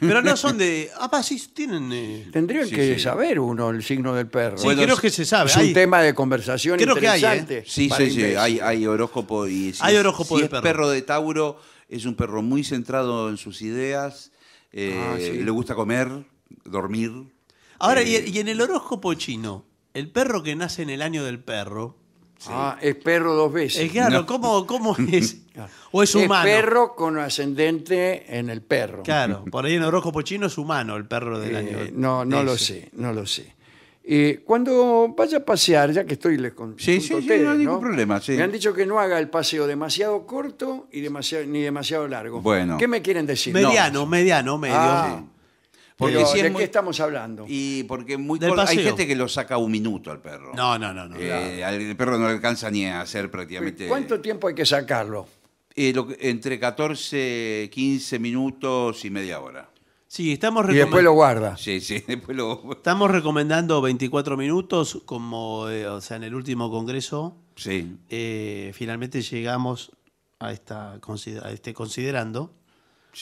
Pero no son de... Ah, sí, tienen... Eh, Tendrían que saber uno el signo del perro. Sí, creo que se sabe. es un tema de conversación ¿eh? interesante. Sí, sí, sí, hay, hay horóscopo y si Hay perro. de Tauro, es un perro muy centrado en sus ideas, eh, ah, le gusta comer, dormir, Ahora, eh, y, en el horóscopo chino, el perro que nace en el año del perro. Ah, es perro dos veces. Es claro, ¿cómo, es? ¿O es humano? Es perro con ascendente en el perro. Claro, por ahí en el horóscopo chino es humano el perro del eh, año. Del... No, no lo sé, no lo sé. Y cuando vaya a pasear, ya que estoy les con, sí, sí, sí, no hay ningún problema. Me han dicho que no haga el paseo demasiado corto y ni demasiado largo. Bueno. ¿Qué me quieren decir? Mediano, mediano, medio. Ah. Porque ¿De qué estamos hablando? Y porque hay gente que lo saca un minuto al perro. No, no, no, no. Eh, el perro no le alcanza ni a hacer prácticamente. ¿Cuánto tiempo hay que sacarlo? Eh, entre 14, 15 minutos y media hora. Sí, estamos, Y después lo guarda. Sí, sí, después lo. estamos recomendando 24 minutos, como eh, o sea, en el último congreso Sí. finalmente llegamos a, esta, este considerando.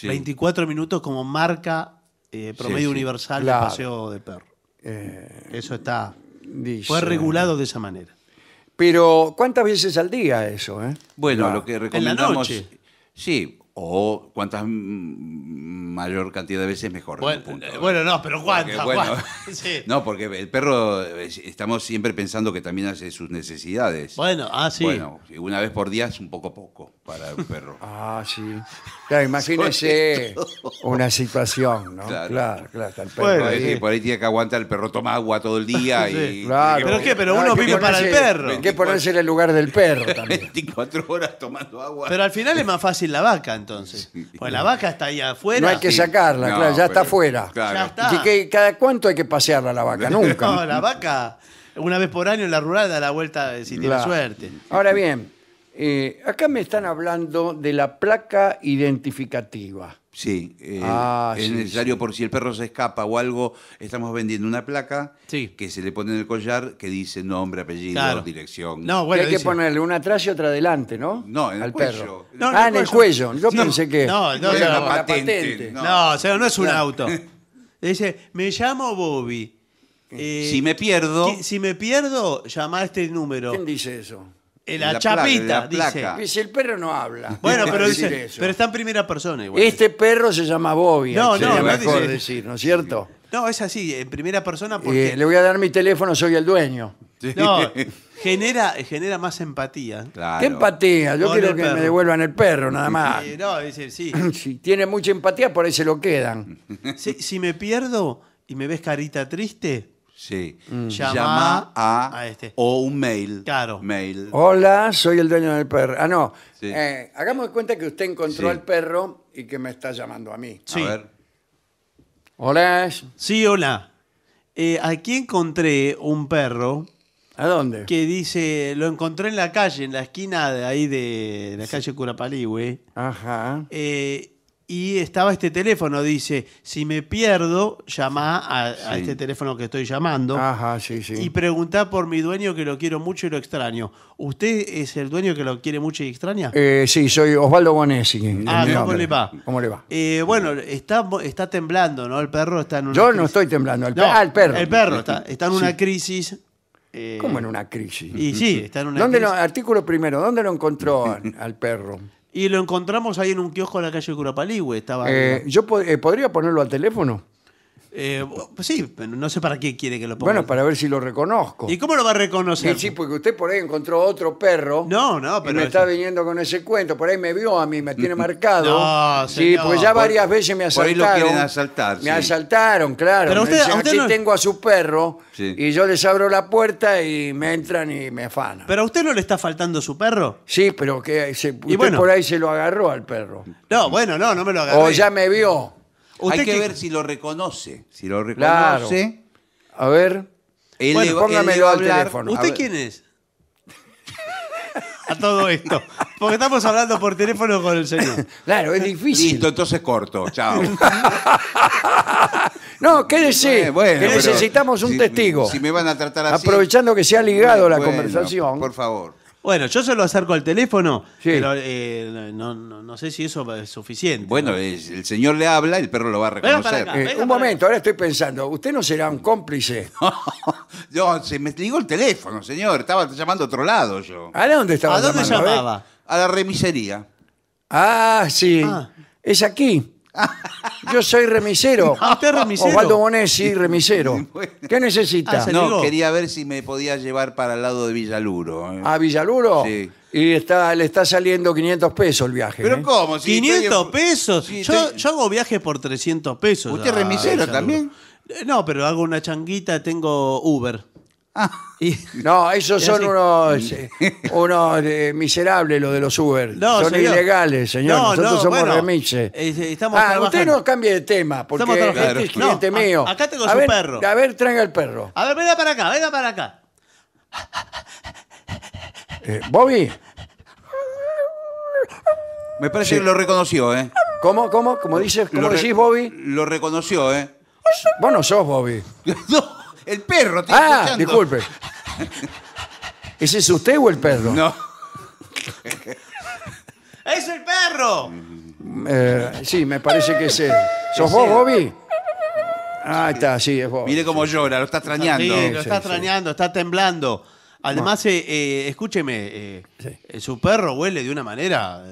24 minutos como marca eh, promedio universal de paseo de perro. Eh, eso está. fue regulado de esa manera. Pero, ¿cuántas veces al día eso? Eh? Bueno, lo que recomendamos. Sí, o cuántas mm, mm, mayor cantidad de veces mejor. Eh, bueno, no, pero cuántas. Bueno, No, porque el perro, eh, estamos siempre pensando que también hace sus necesidades. Bueno, ah, sí. Bueno, una vez por día es un poco poco para el perro. ah, sí. Claro, imagínese una situación, ¿no? Claro, claro. Por ahí tiene que aguantar el perro, toma agua todo el día. sí, y claro. ¿Pero qué? Pero uno vive para el perro. Hay que ponerse en el lugar del perro también. 24 horas tomando agua. Pero al final es más fácil la vaca, entonces. Pues la vaca está ahí afuera. No hay que sacarla, claro, ya está afuera. Ya Así que cada cuánto hay que pasearla la vaca, nunca. la vaca, una vez por año en la rural da la vuelta eh, si tiene suerte. Ahora bien, eh, acá me están hablando de la placa identificativa. Sí, eh, ah, es necesario por si el perro se escapa o algo, estamos vendiendo una placa que se le pone en el collar que dice nombre, apellido, dirección. No, hay que ponerle una atrás y otra adelante, ¿no? No, en el cuello. ah, en el cuello. Yo pensé que. No, no, no. no. No, es un auto. Dice, me llamo Bobby. Si me pierdo, si me pierdo, llama a este número. ¿Quién dice eso? Eh, la, chapita, dice. el perro no habla. Bueno, pero, dice, eso. pero está en primera persona igual. Este perro se llama Bobby. No, no, no mejor decir, ¿no es cierto? No, es así, en primera persona eh, porque le voy a dar mi teléfono, soy el dueño. no, genera, genera más empatía. Claro. ¿Qué empatía? Yo quiero que me devuelvan el perro, nada más. no, dice, sí. Si tiene mucha empatía, por ahí se lo quedan. si, si me pierdo y me ves carita triste, Sí. Mm. Llama, a, este. o un mail. Claro. Mail. Hola, soy el dueño del perro. Ah, no. Eh, hagamos de cuenta que usted encontró al perro y que me está llamando a mí. Sí. A ver. Hola. Sí, hola. Eh, aquí encontré un perro ¿A dónde? que dice, lo encontré en la calle, en la esquina de ahí de la calle Curapaligüe. Ajá. Eh, y estaba este teléfono, dice, si me pierdo, llama a, este teléfono que estoy llamando Ajá, sí, sí. y pregunta por mi dueño que lo quiero mucho y lo extraño. ¿Usted es el dueño que lo quiere mucho y extraña? Eh, sí, soy Osvaldo Bonesi. Ah, ¿cómo le va? ¿Cómo le va? Eh, bueno, está, está temblando, ¿no? El perro está en una Yo no estoy temblando, el, ah, el perro. El perro está, está en una crisis. Eh, ¿Cómo en una crisis? Y sí, está en una crisis. artículo primero, ¿dónde lo encontró al perro? Y lo encontramos ahí en un kiosco en la calle Curapaligüe. Estaba eh, ¿Yo eh, podría ponerlo al teléfono? Eh, pues sí, no sé para qué quiere que lo ponga. Bueno, para ver si lo reconozco. ¿Y cómo lo va a reconocer? sí, porque usted por ahí encontró otro perro. No, no, pero. Y me está viniendo con ese cuento. Por ahí me vio a mí, me tiene marcado. No, sí, pues ya varias veces me asaltaron. Por ahí lo quieren asaltar. Me asaltaron, claro. Pero usted, usted tengo a su perro y yo les abro la puerta y me entran y me afanan. ¿Pero a usted no le está faltando su perro? Sí, pero que usted por ahí se lo agarró al perro. No, bueno, no, no me lo agarró. O ya me vio. Hay que, ver si lo reconoce. Si lo reconoce. A ver. bueno, póngamelo al teléfono. ¿Usted quién es? a todo esto. Porque estamos hablando por teléfono con el señor. Claro, es difícil. Listo, entonces corto. Chao. No, quédese. que necesitamos un testigo. Si me van a tratar así. Aprovechando que se ha ligado la conversación. Por favor. Bueno, yo se lo acerco al teléfono, pero eh, no, sé si eso es suficiente. Bueno, el señor le habla, y el perro lo va a reconocer. Eh, un momento, ahora estoy pensando, ¿usted no será un cómplice? no, se me ligó el teléfono, señor, estaba llamando a otro lado yo. ¿A dónde estaba ¿A dónde llamaba? A, la remisería. Ah, sí. Ah. Es aquí. Yo soy remisero. Ah, ¿Usted es remisero? Osvaldo sí, remisero. ¿Qué necesita? Ah, no, quería ver si me podía llevar para el lado de Villaluro. ¿eh? ¿A Villaluro? Sí. Y está, le está saliendo 500 pesos el viaje. Pero ¿eh? ¿cómo? 500 pesos. yo, hago viajes por 300 pesos. ¿Usted remisero también? Eh, no, pero hago una changuita, tengo Uber. No, esos son unos, eh, unos eh, miserables los de los Uber. son ilegales, señor. Nosotros somos bueno, eh, ah, usted no cambie de tema, porque este es cliente mío. acá tengo un su perro. A ver, traiga el perro. A ver, venga para acá, venga para acá. Bobby. Me parece que lo reconoció, ¿eh? ¿Cómo, cómo? ¿Cómo dices? decís, Bobby? Lo reconoció, ¿eh? Vos no sos Bobby. no. El perro, Ah, disculpe. ¿Ese es usted o el perro? No. ¡Es el perro! Eh, sí, me parece que es él. ¿Sos vos, Bobby? Ah, está, sí, es vos. Mire cómo llora, lo está extrañando. Sí, lo está extrañando, está temblando. Además, eh, eh, escúcheme, su perro huele de una manera,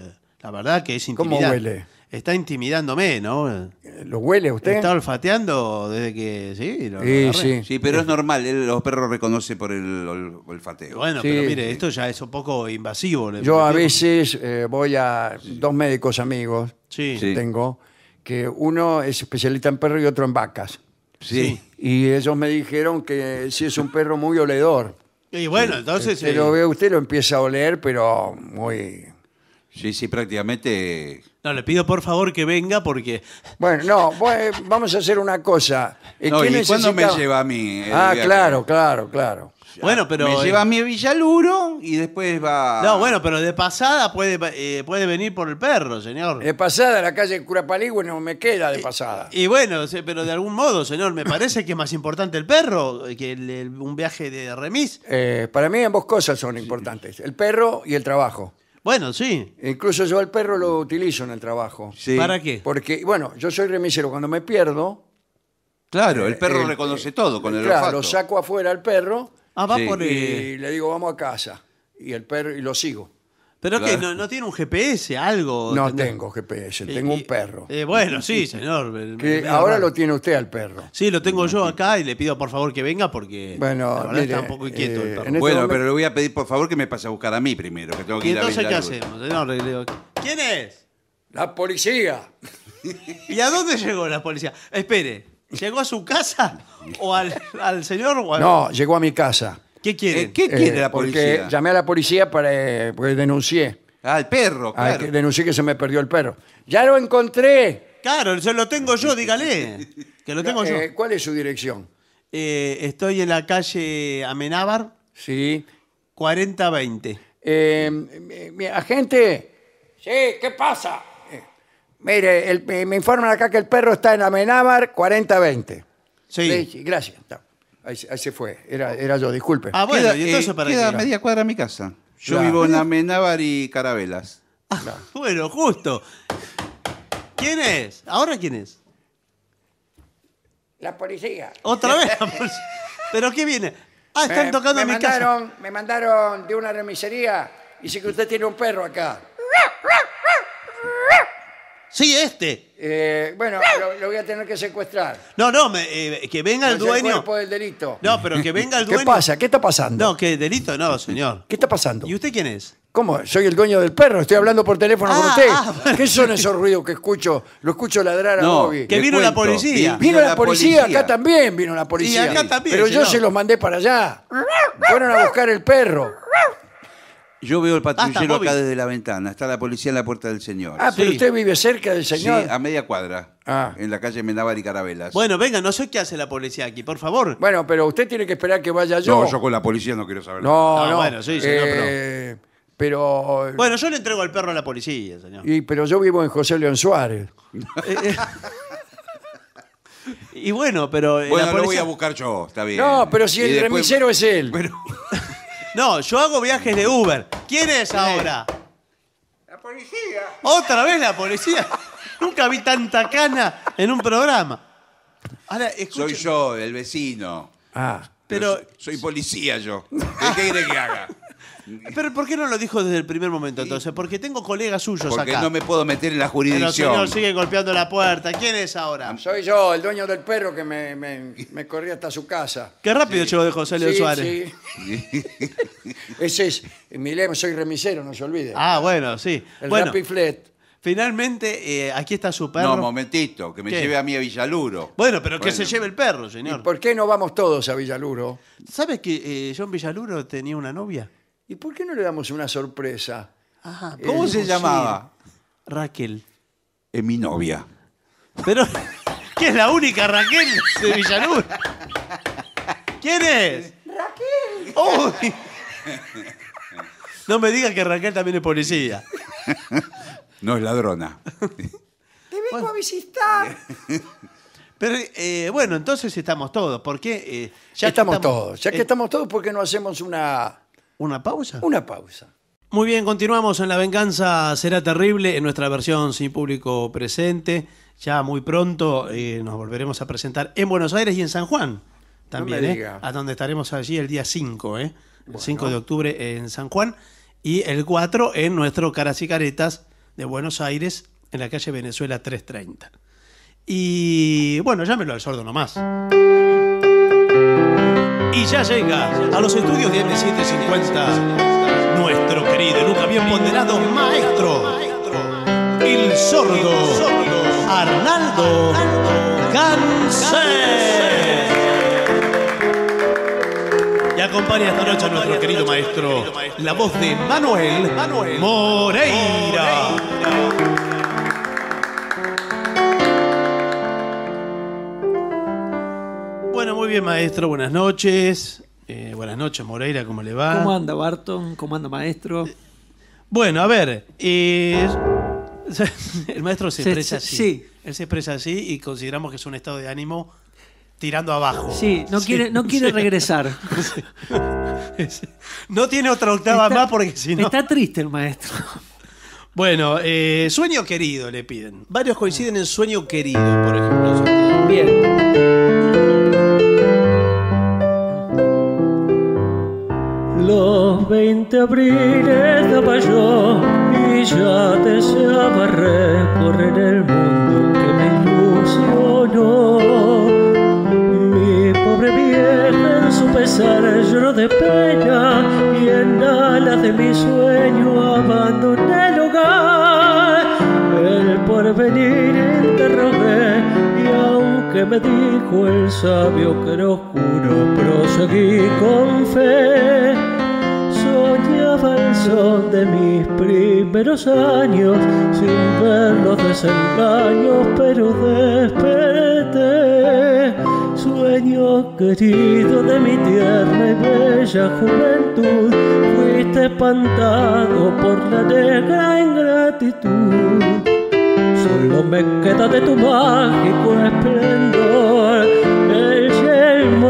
la verdad que es ¿Cómo huele? está intimidándome, ¿no? ¿Lo huele usted? Está olfateando desde que. Sí, sí, pero es normal, los perros reconocen por el, olfateo. Bueno, pero mire, esto ya es un poco invasivo. Yo a veces eh, voy a dos médicos amigos que tengo, que uno es especialista en perros y otro en vacas. Sí. Y ellos me dijeron que sí es un perro muy oledor. Y bueno, entonces. Se lo eh, ve usted, lo empieza a oler, pero muy... sí, sí, prácticamente no, le pido por favor que venga porque... Bueno, no, vamos a hacer una cosa. ¿y cuándo me lleva a mí? Eh, ah, claro, claro, claro. Bueno, pero... Me lleva a eh, mí Villaluro y después va... No, bueno, pero de pasada puede, eh, puede venir por el perro, señor. De pasada la calle Curapalí, no me queda de pasada. Y bueno, pero de algún modo, señor, me parece que es más importante el perro que un viaje de remis. para mí ambas cosas son importantes, el perro y el trabajo. Bueno, sí. Incluso yo al perro lo utilizo en el trabajo. ¿Para qué? Porque, bueno, yo soy remisero. Cuando me pierdo, Claro, el eh, perro eh, reconoce todo con el claro, lo saco afuera al perro ah, va por... y eh, le digo, vamos a casa. Y el perro, y lo sigo. Pero que no, tiene un GPS, algo. No tengo GPS, tengo un perro. Eh, bueno, sí, señor. ahora lo tiene usted al perro. Sí, lo tengo yo acá y le pido por favor que venga porque bueno, está un el eh, perro. Este bueno, pero le voy a pedir por favor que me pase a buscar a mí primero. ¿Y entonces qué hacemos, señor? ¿Quién es? La policía. ¿Y a dónde llegó la policía? Espere, ¿llegó a su casa o al, señor? No, llegó a mi casa. ¿Qué eh, eh, quiere? la porque llamé a la policía para eh, porque denuncié. Ah, perro, claro. denuncié que se me perdió el perro. ¡Ya lo encontré! Claro, se lo tengo yo, dígale. Que lo tengo yo. ¿Cuál es su dirección? estoy en la calle Amenábar, Sí. 4020. Eh, agente. Sí, ¿qué pasa? mire, me informan acá que el perro está en Amenábar 4020. Sí. Gracias. Ahí, se fue, oh. era, yo, disculpe. Ah, bueno, y entonces eh, queda media cuadra a mi casa. Yo vivo en Amenábar y Carabelas. Ah, bueno, justo. ¿Quién es? ¿Ahora quién es? La policía. ¿Otra vez ¿Pero qué viene? Ah, están tocando me mi casa. Me mandaron de una remisería y dice que usted tiene un perro acá. Sí, este. Eh, bueno, lo, voy a tener que secuestrar. No, no, eh, que venga el dueño. El delito. No, pero que venga el dueño. ¿Qué pasa? ¿Qué está pasando? No, que delito no, señor. ¿Qué está pasando? ¿Y usted quién es? ¿Cómo? Soy el dueño del perro, estoy hablando por teléfono con ah, usted. Ah, ¿Qué son esos ruidos que escucho? Lo escucho ladrar a no, Que vino la policía. Vino, la, policía, acá también vino la policía. Y acá también. Pero yo se los mandé para allá. Fueron a buscar el perro. Yo veo el patrullero acá desde la ventana. Está la policía en la puerta del señor. Ah, pero usted vive cerca del señor. sí, a media cuadra. Ah. En la calle Menabar y Carabelas. Bueno, venga, no sé qué hace la policía aquí, por favor. Bueno, pero usted tiene que esperar que vaya yo. no, yo con la policía no quiero saber. No, No, bueno, sí, señor, eh, pero... Eh, bueno, yo le entrego al perro a la policía, señor. y- pero yo vivo en José León Suárez. Eh, y bueno, pero Bueno, voy a buscar yo, está bien. No, pero si el remisero es él. No, yo hago viajes de Uber. ¿Quién es ahora? La policía. ¿Otra vez la policía? Nunca vi tanta cana en un programa. Ahora, Soy yo, el vecino. Ah, Pero, Soy policía yo. ¿Qué quiere que haga? Pero ¿por qué no lo dijo desde el primer momento entonces? Porque tengo colegas suyos Porque no me puedo meter en la Pero jurisdicción. señor sigue golpeando la puerta. ¿Quién es ahora? Soy yo, el dueño del perro que me, me- corría hasta su casa. Qué rápido llegó de José León Suárez. Ese es mi lema, soy remisero, no se olvide. Ah, bueno, sí. el bueno, finalmente eh, aquí está su perro. No, momentito, que me lleve a mí a Villaluro. bueno, pero que se lleve el perro, señor. ¿Por qué no vamos todos a Villaluro? ¿Sabes que eh, John Villaluro tenía una novia? ¿Y por qué no le damos una sorpresa? Eh, ¿Cómo se llamaba? Raquel. Es mi novia. Pero, ¿qué es la única Raquel de Villanueva? ¿Quién es? Raquel. No me digas que Raquel también es policía. No es ladrona. Te vengo a visitar. Pero eh, bueno, entonces estamos todos. ¿Por qué? Eh, ya, estamos, todos. Ya que estamos todos, ¿por qué no hacemos una ¿Una pausa? Una pausa. Muy bien, continuamos en La Venganza Será Terrible, en nuestra versión sin público presente. Ya muy pronto eh, nos volveremos a presentar en Buenos Aires y en San Juan también, ¿eh? a donde estaremos allí el día 5, eh, el 5 de octubre en San Juan y el 4 en nuestro Caras y Caretas de Buenos Aires, en la calle Venezuela 330. Y bueno, llámelo al sordo nomás. Y ya llega a los estudios de M750 nuestro querido y nunca bien ponderado maestro, el sordo Arnaldo Cáncer. Y acompaña esta noche a nuestro querido maestro la voz de Manuel Moreira. bien, maestro, buenas noches. Eh, buenas noches, Moreira, ¿cómo le va? ¿Cómo anda, Barton? ¿Cómo anda, maestro? Eh, bueno, a ver, eh, el maestro se expresa así. Él se expresa así y consideramos que es un estado de ánimo tirando abajo. Sí, no quiere, no quiere regresar. No tiene otra octava más porque si no... Está triste el maestro. Bueno, sueño querido le piden. Varios coinciden en sueño querido, por ejemplo. Bien. 20 abriles la yo y ya deseaba recorrer el mundo que me ilusionó. Mi pobre vieja en su pesar lloró de pena y en alas de mi sueño abandoné el hogar. El porvenir interrogué y aunque me dijo el sabio que era oscuro, proseguí con fe de mis primeros años, sin ver los desengaños, pero desperté. Sueño querido de mi tierna y bella juventud, fuiste espantado por la negra ingratitud. Solo me queda de tu mágico esplendor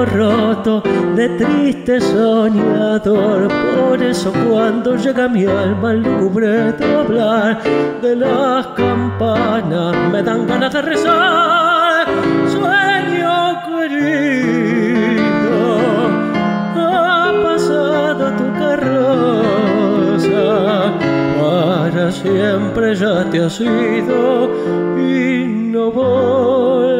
roto de triste soñador. Por eso cuando llega mi alma al de hablar de las campanas, me dan ganas de rezar. Sueño querido, ha pasado tu carroza. Para siempre ya te has ido y no voy.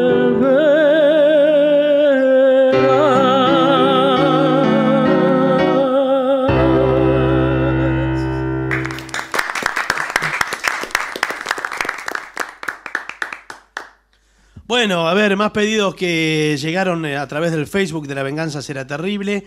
Bueno, a ver, más pedidos que llegaron eh, a través del Facebook de La Venganza Será Terrible.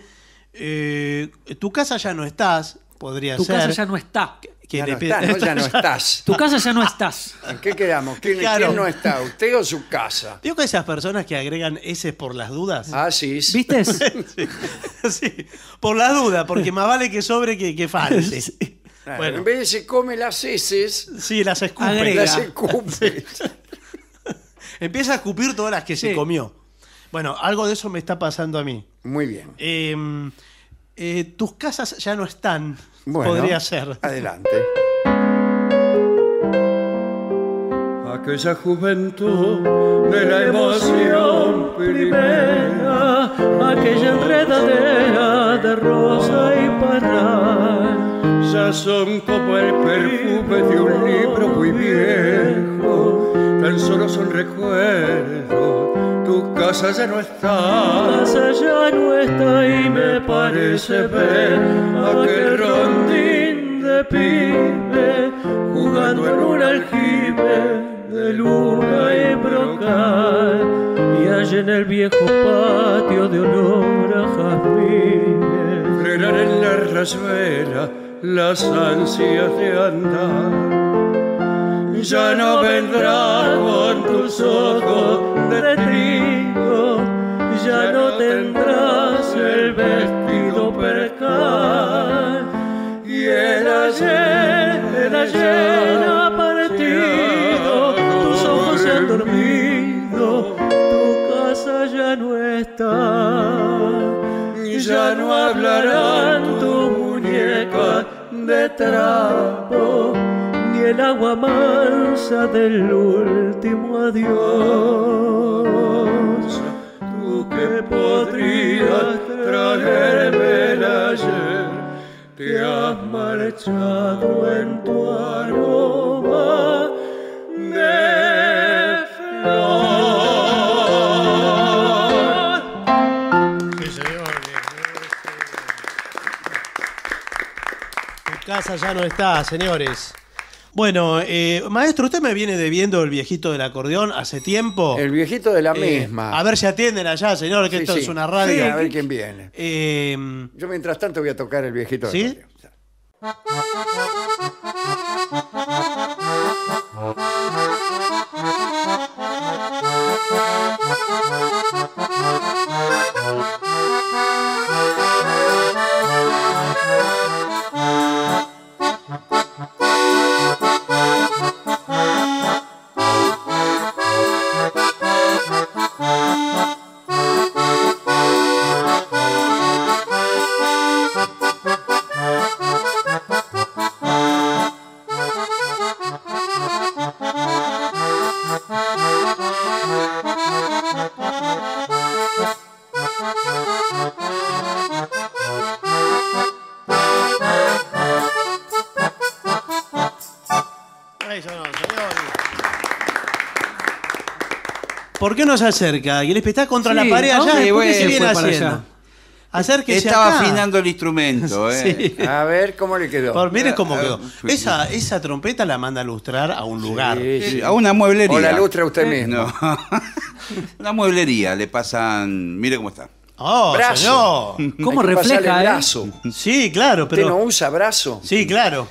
Eh, tu casa ya no estás, podría ser. Tu casa ya no está. estás. Tu casa ya no estás. ¿En qué quedamos? ¿Quién, no está? ¿Usted o su casa? Digo que esas personas que agregan S por las dudas. Ah, sí. ¿Viste? sí. Por la duda, porque más vale que sobre que, que Bueno. En vez de se come las heces. Sí, las escupe. Las escupe. Empieza a escupir todas las que se comió. Bueno, algo de eso me está pasando a mí. Muy bien. Em, eh, tus casas ya no están. podría ser. Adelante. Aquella juventud de la emoción primera, aquella enredadera de rosa y parra son como el perfume de un libro muy viejo, tan solo son recuerdos. Tu casa ya no está, tu casa ya no está y me parece ver aquel rondín de pibe jugando en un aljibe de luna y brocal y allá en el viejo patio de olor a jazmín en la rasuela las ansias de andar. Ya no vendrá con tus ojos de trigo, ya no tendrás el vestido percal. Y el ayer, el ayer ha partido, tus ojos se han dormido, tu casa ya no está. Ya no hablarán tu trapo, ni el agua mansa del último adiós. Tú que podrías traerme el ayer, te has marchado en tu árbol. ya no está, señores. Bueno, eh, maestro, usted me viene debiendo el viejito del acordeón hace tiempo. El viejito de la eh, misma. A ver si atienden allá, señor, que esto es una radio. a ver quién viene. Eh, Yo mientras tanto voy a tocar el viejito ¿Sí? se acerca? Y el está contra la pared allá. ¿Por bueno, qué viene haciendo? Estaba afinando el instrumento. Eh. A ver cómo le quedó. mire cómo ah, quedó. Ah, esa, esa trompeta la manda a lustrar a un lugar. A una mueblería. O la lustra usted eh, mismo. una mueblería. Le pasan... Mire cómo está. Oh, señor. ¿Cómo refleja? el eh? brazo. Sí, claro, pero. Usted no usa brazo. Sí, claro.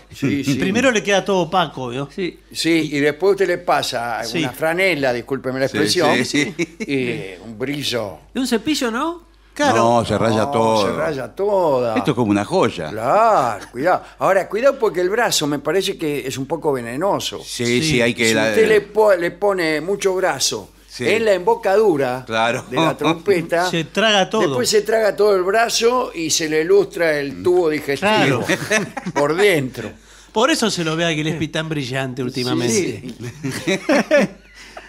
Primero le queda todo opaco, ¿vio? Sí. Sí, y después usted le pasa una franela, discúlpeme la expresión, y un brillo. ¿Y un cepillo, no? Claro. No, se raya todo. Se raya toda. Esto es como una joya. Claro, cuidado. Ahora, cuidado porque el brazo me parece que es un poco venenoso. Sí, sí, hay que. si usted le pone mucho brazo es la embocadura de la trompeta. Se traga todo. Después se traga todo el brazo y se le ilustra el mm. tubo digestivo por dentro. Por eso se lo ve a Gillespie tan brillante últimamente. Sí,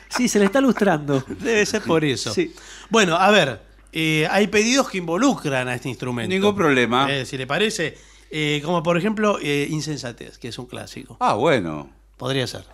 sí. se le está ilustrando Debe ser por eso. Bueno, a ver, eh, hay pedidos que involucran a este instrumento. Ningún problema. Eh, si le parece, eh, como por ejemplo Insensatez, que es un clásico. Ah, bueno. Podría ser.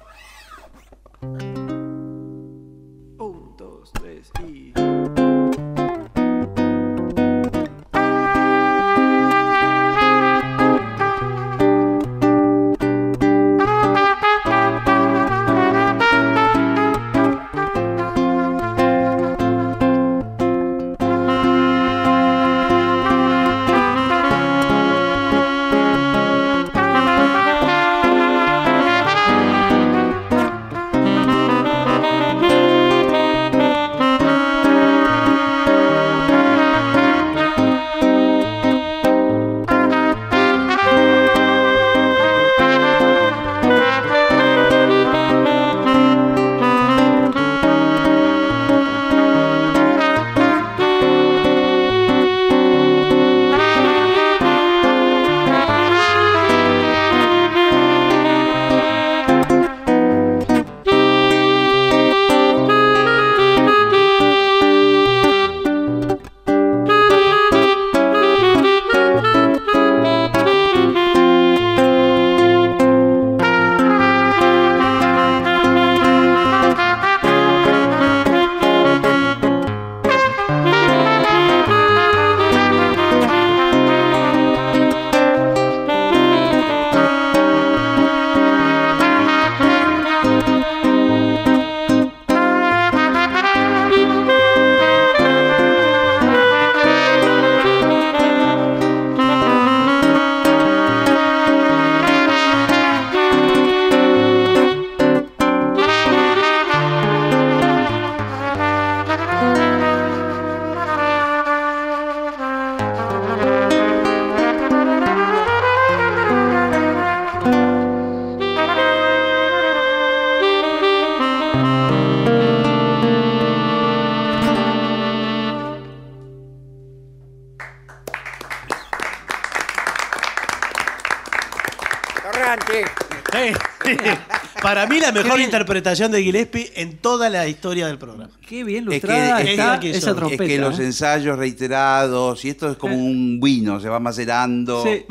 mejor interpretación de Gillespie en toda la historia del programa. Qué bien lo que, está es, Es que los ¿eh? ensayos reiterados, y esto es como eh. un vino, se va macerando. Sí.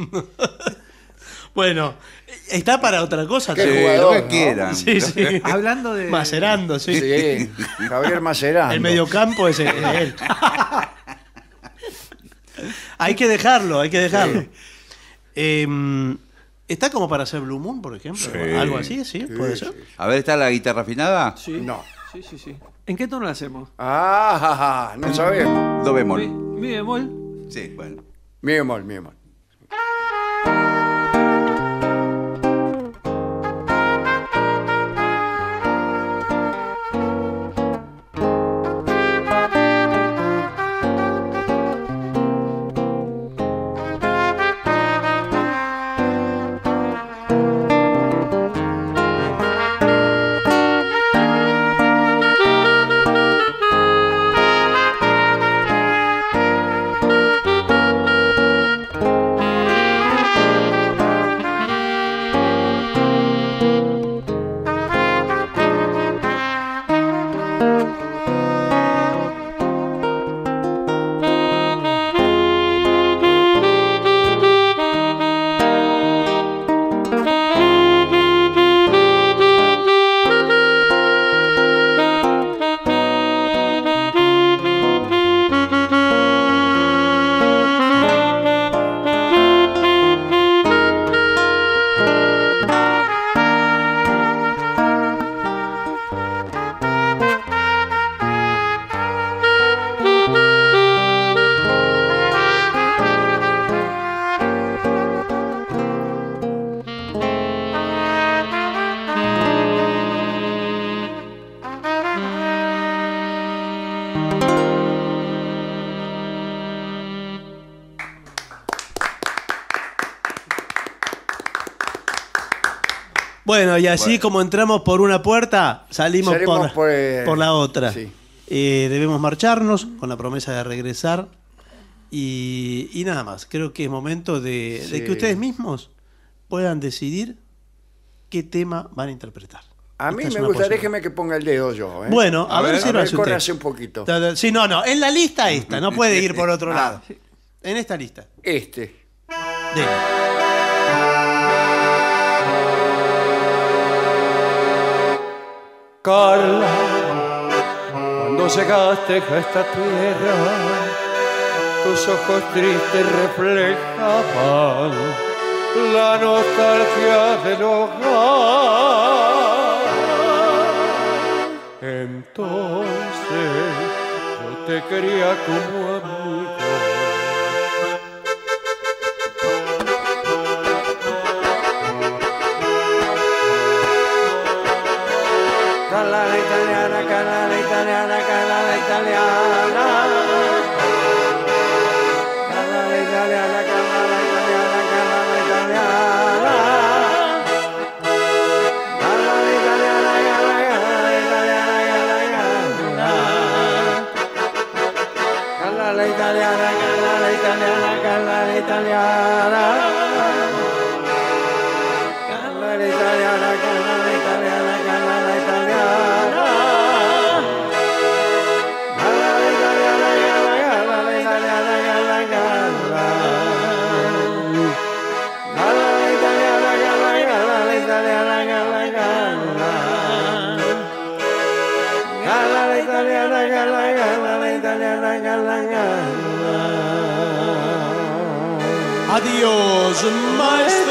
bueno, está para otra cosa. Qué jugador, que quieran. Sí, sí. Hablando de... Macerando, sí. Sí, Javier Macerando. El mediocampo es, es él. hay que dejarlo, hay que dejarlo. Eh, ¿Está como para hacer Blue Moon, por ejemplo? ¿Algo así? ¿Sí? ¿Puede ser? A ver, ¿está la guitarra afinada? Sí. No. Sí, sí, sí. ¿En qué tono la hacemos? Ah, no sabemos. Do bemol. mi bemol. Sí, bueno. Mi bemol, mi bemol. Bueno, y así como entramos por una puerta, salimos pues, por, la otra. Eh, debemos marcharnos con la promesa de regresar. Y, nada más, creo que es momento de, que ustedes mismos puedan decidir qué tema van a interpretar. A mí me gustaría, déjeme que ponga el dedo yo. ¿eh? Bueno, a, ver, si a hace un poquito. Sí, no, no, en la lista esta, no puede ir por otro ah. lado. En esta lista. Este. Carla, cuando llegaste a esta tierra, tus ojos tristes reflejaban la nostalgia del hogar. Entonces yo te quería como a Carla la italiana, carla la italiana, carla la italiana. Carla la italiana, carla la italiana, carla la italiana. Carla la italiana, carla la italiana, carla la italiana. Adios, maestro.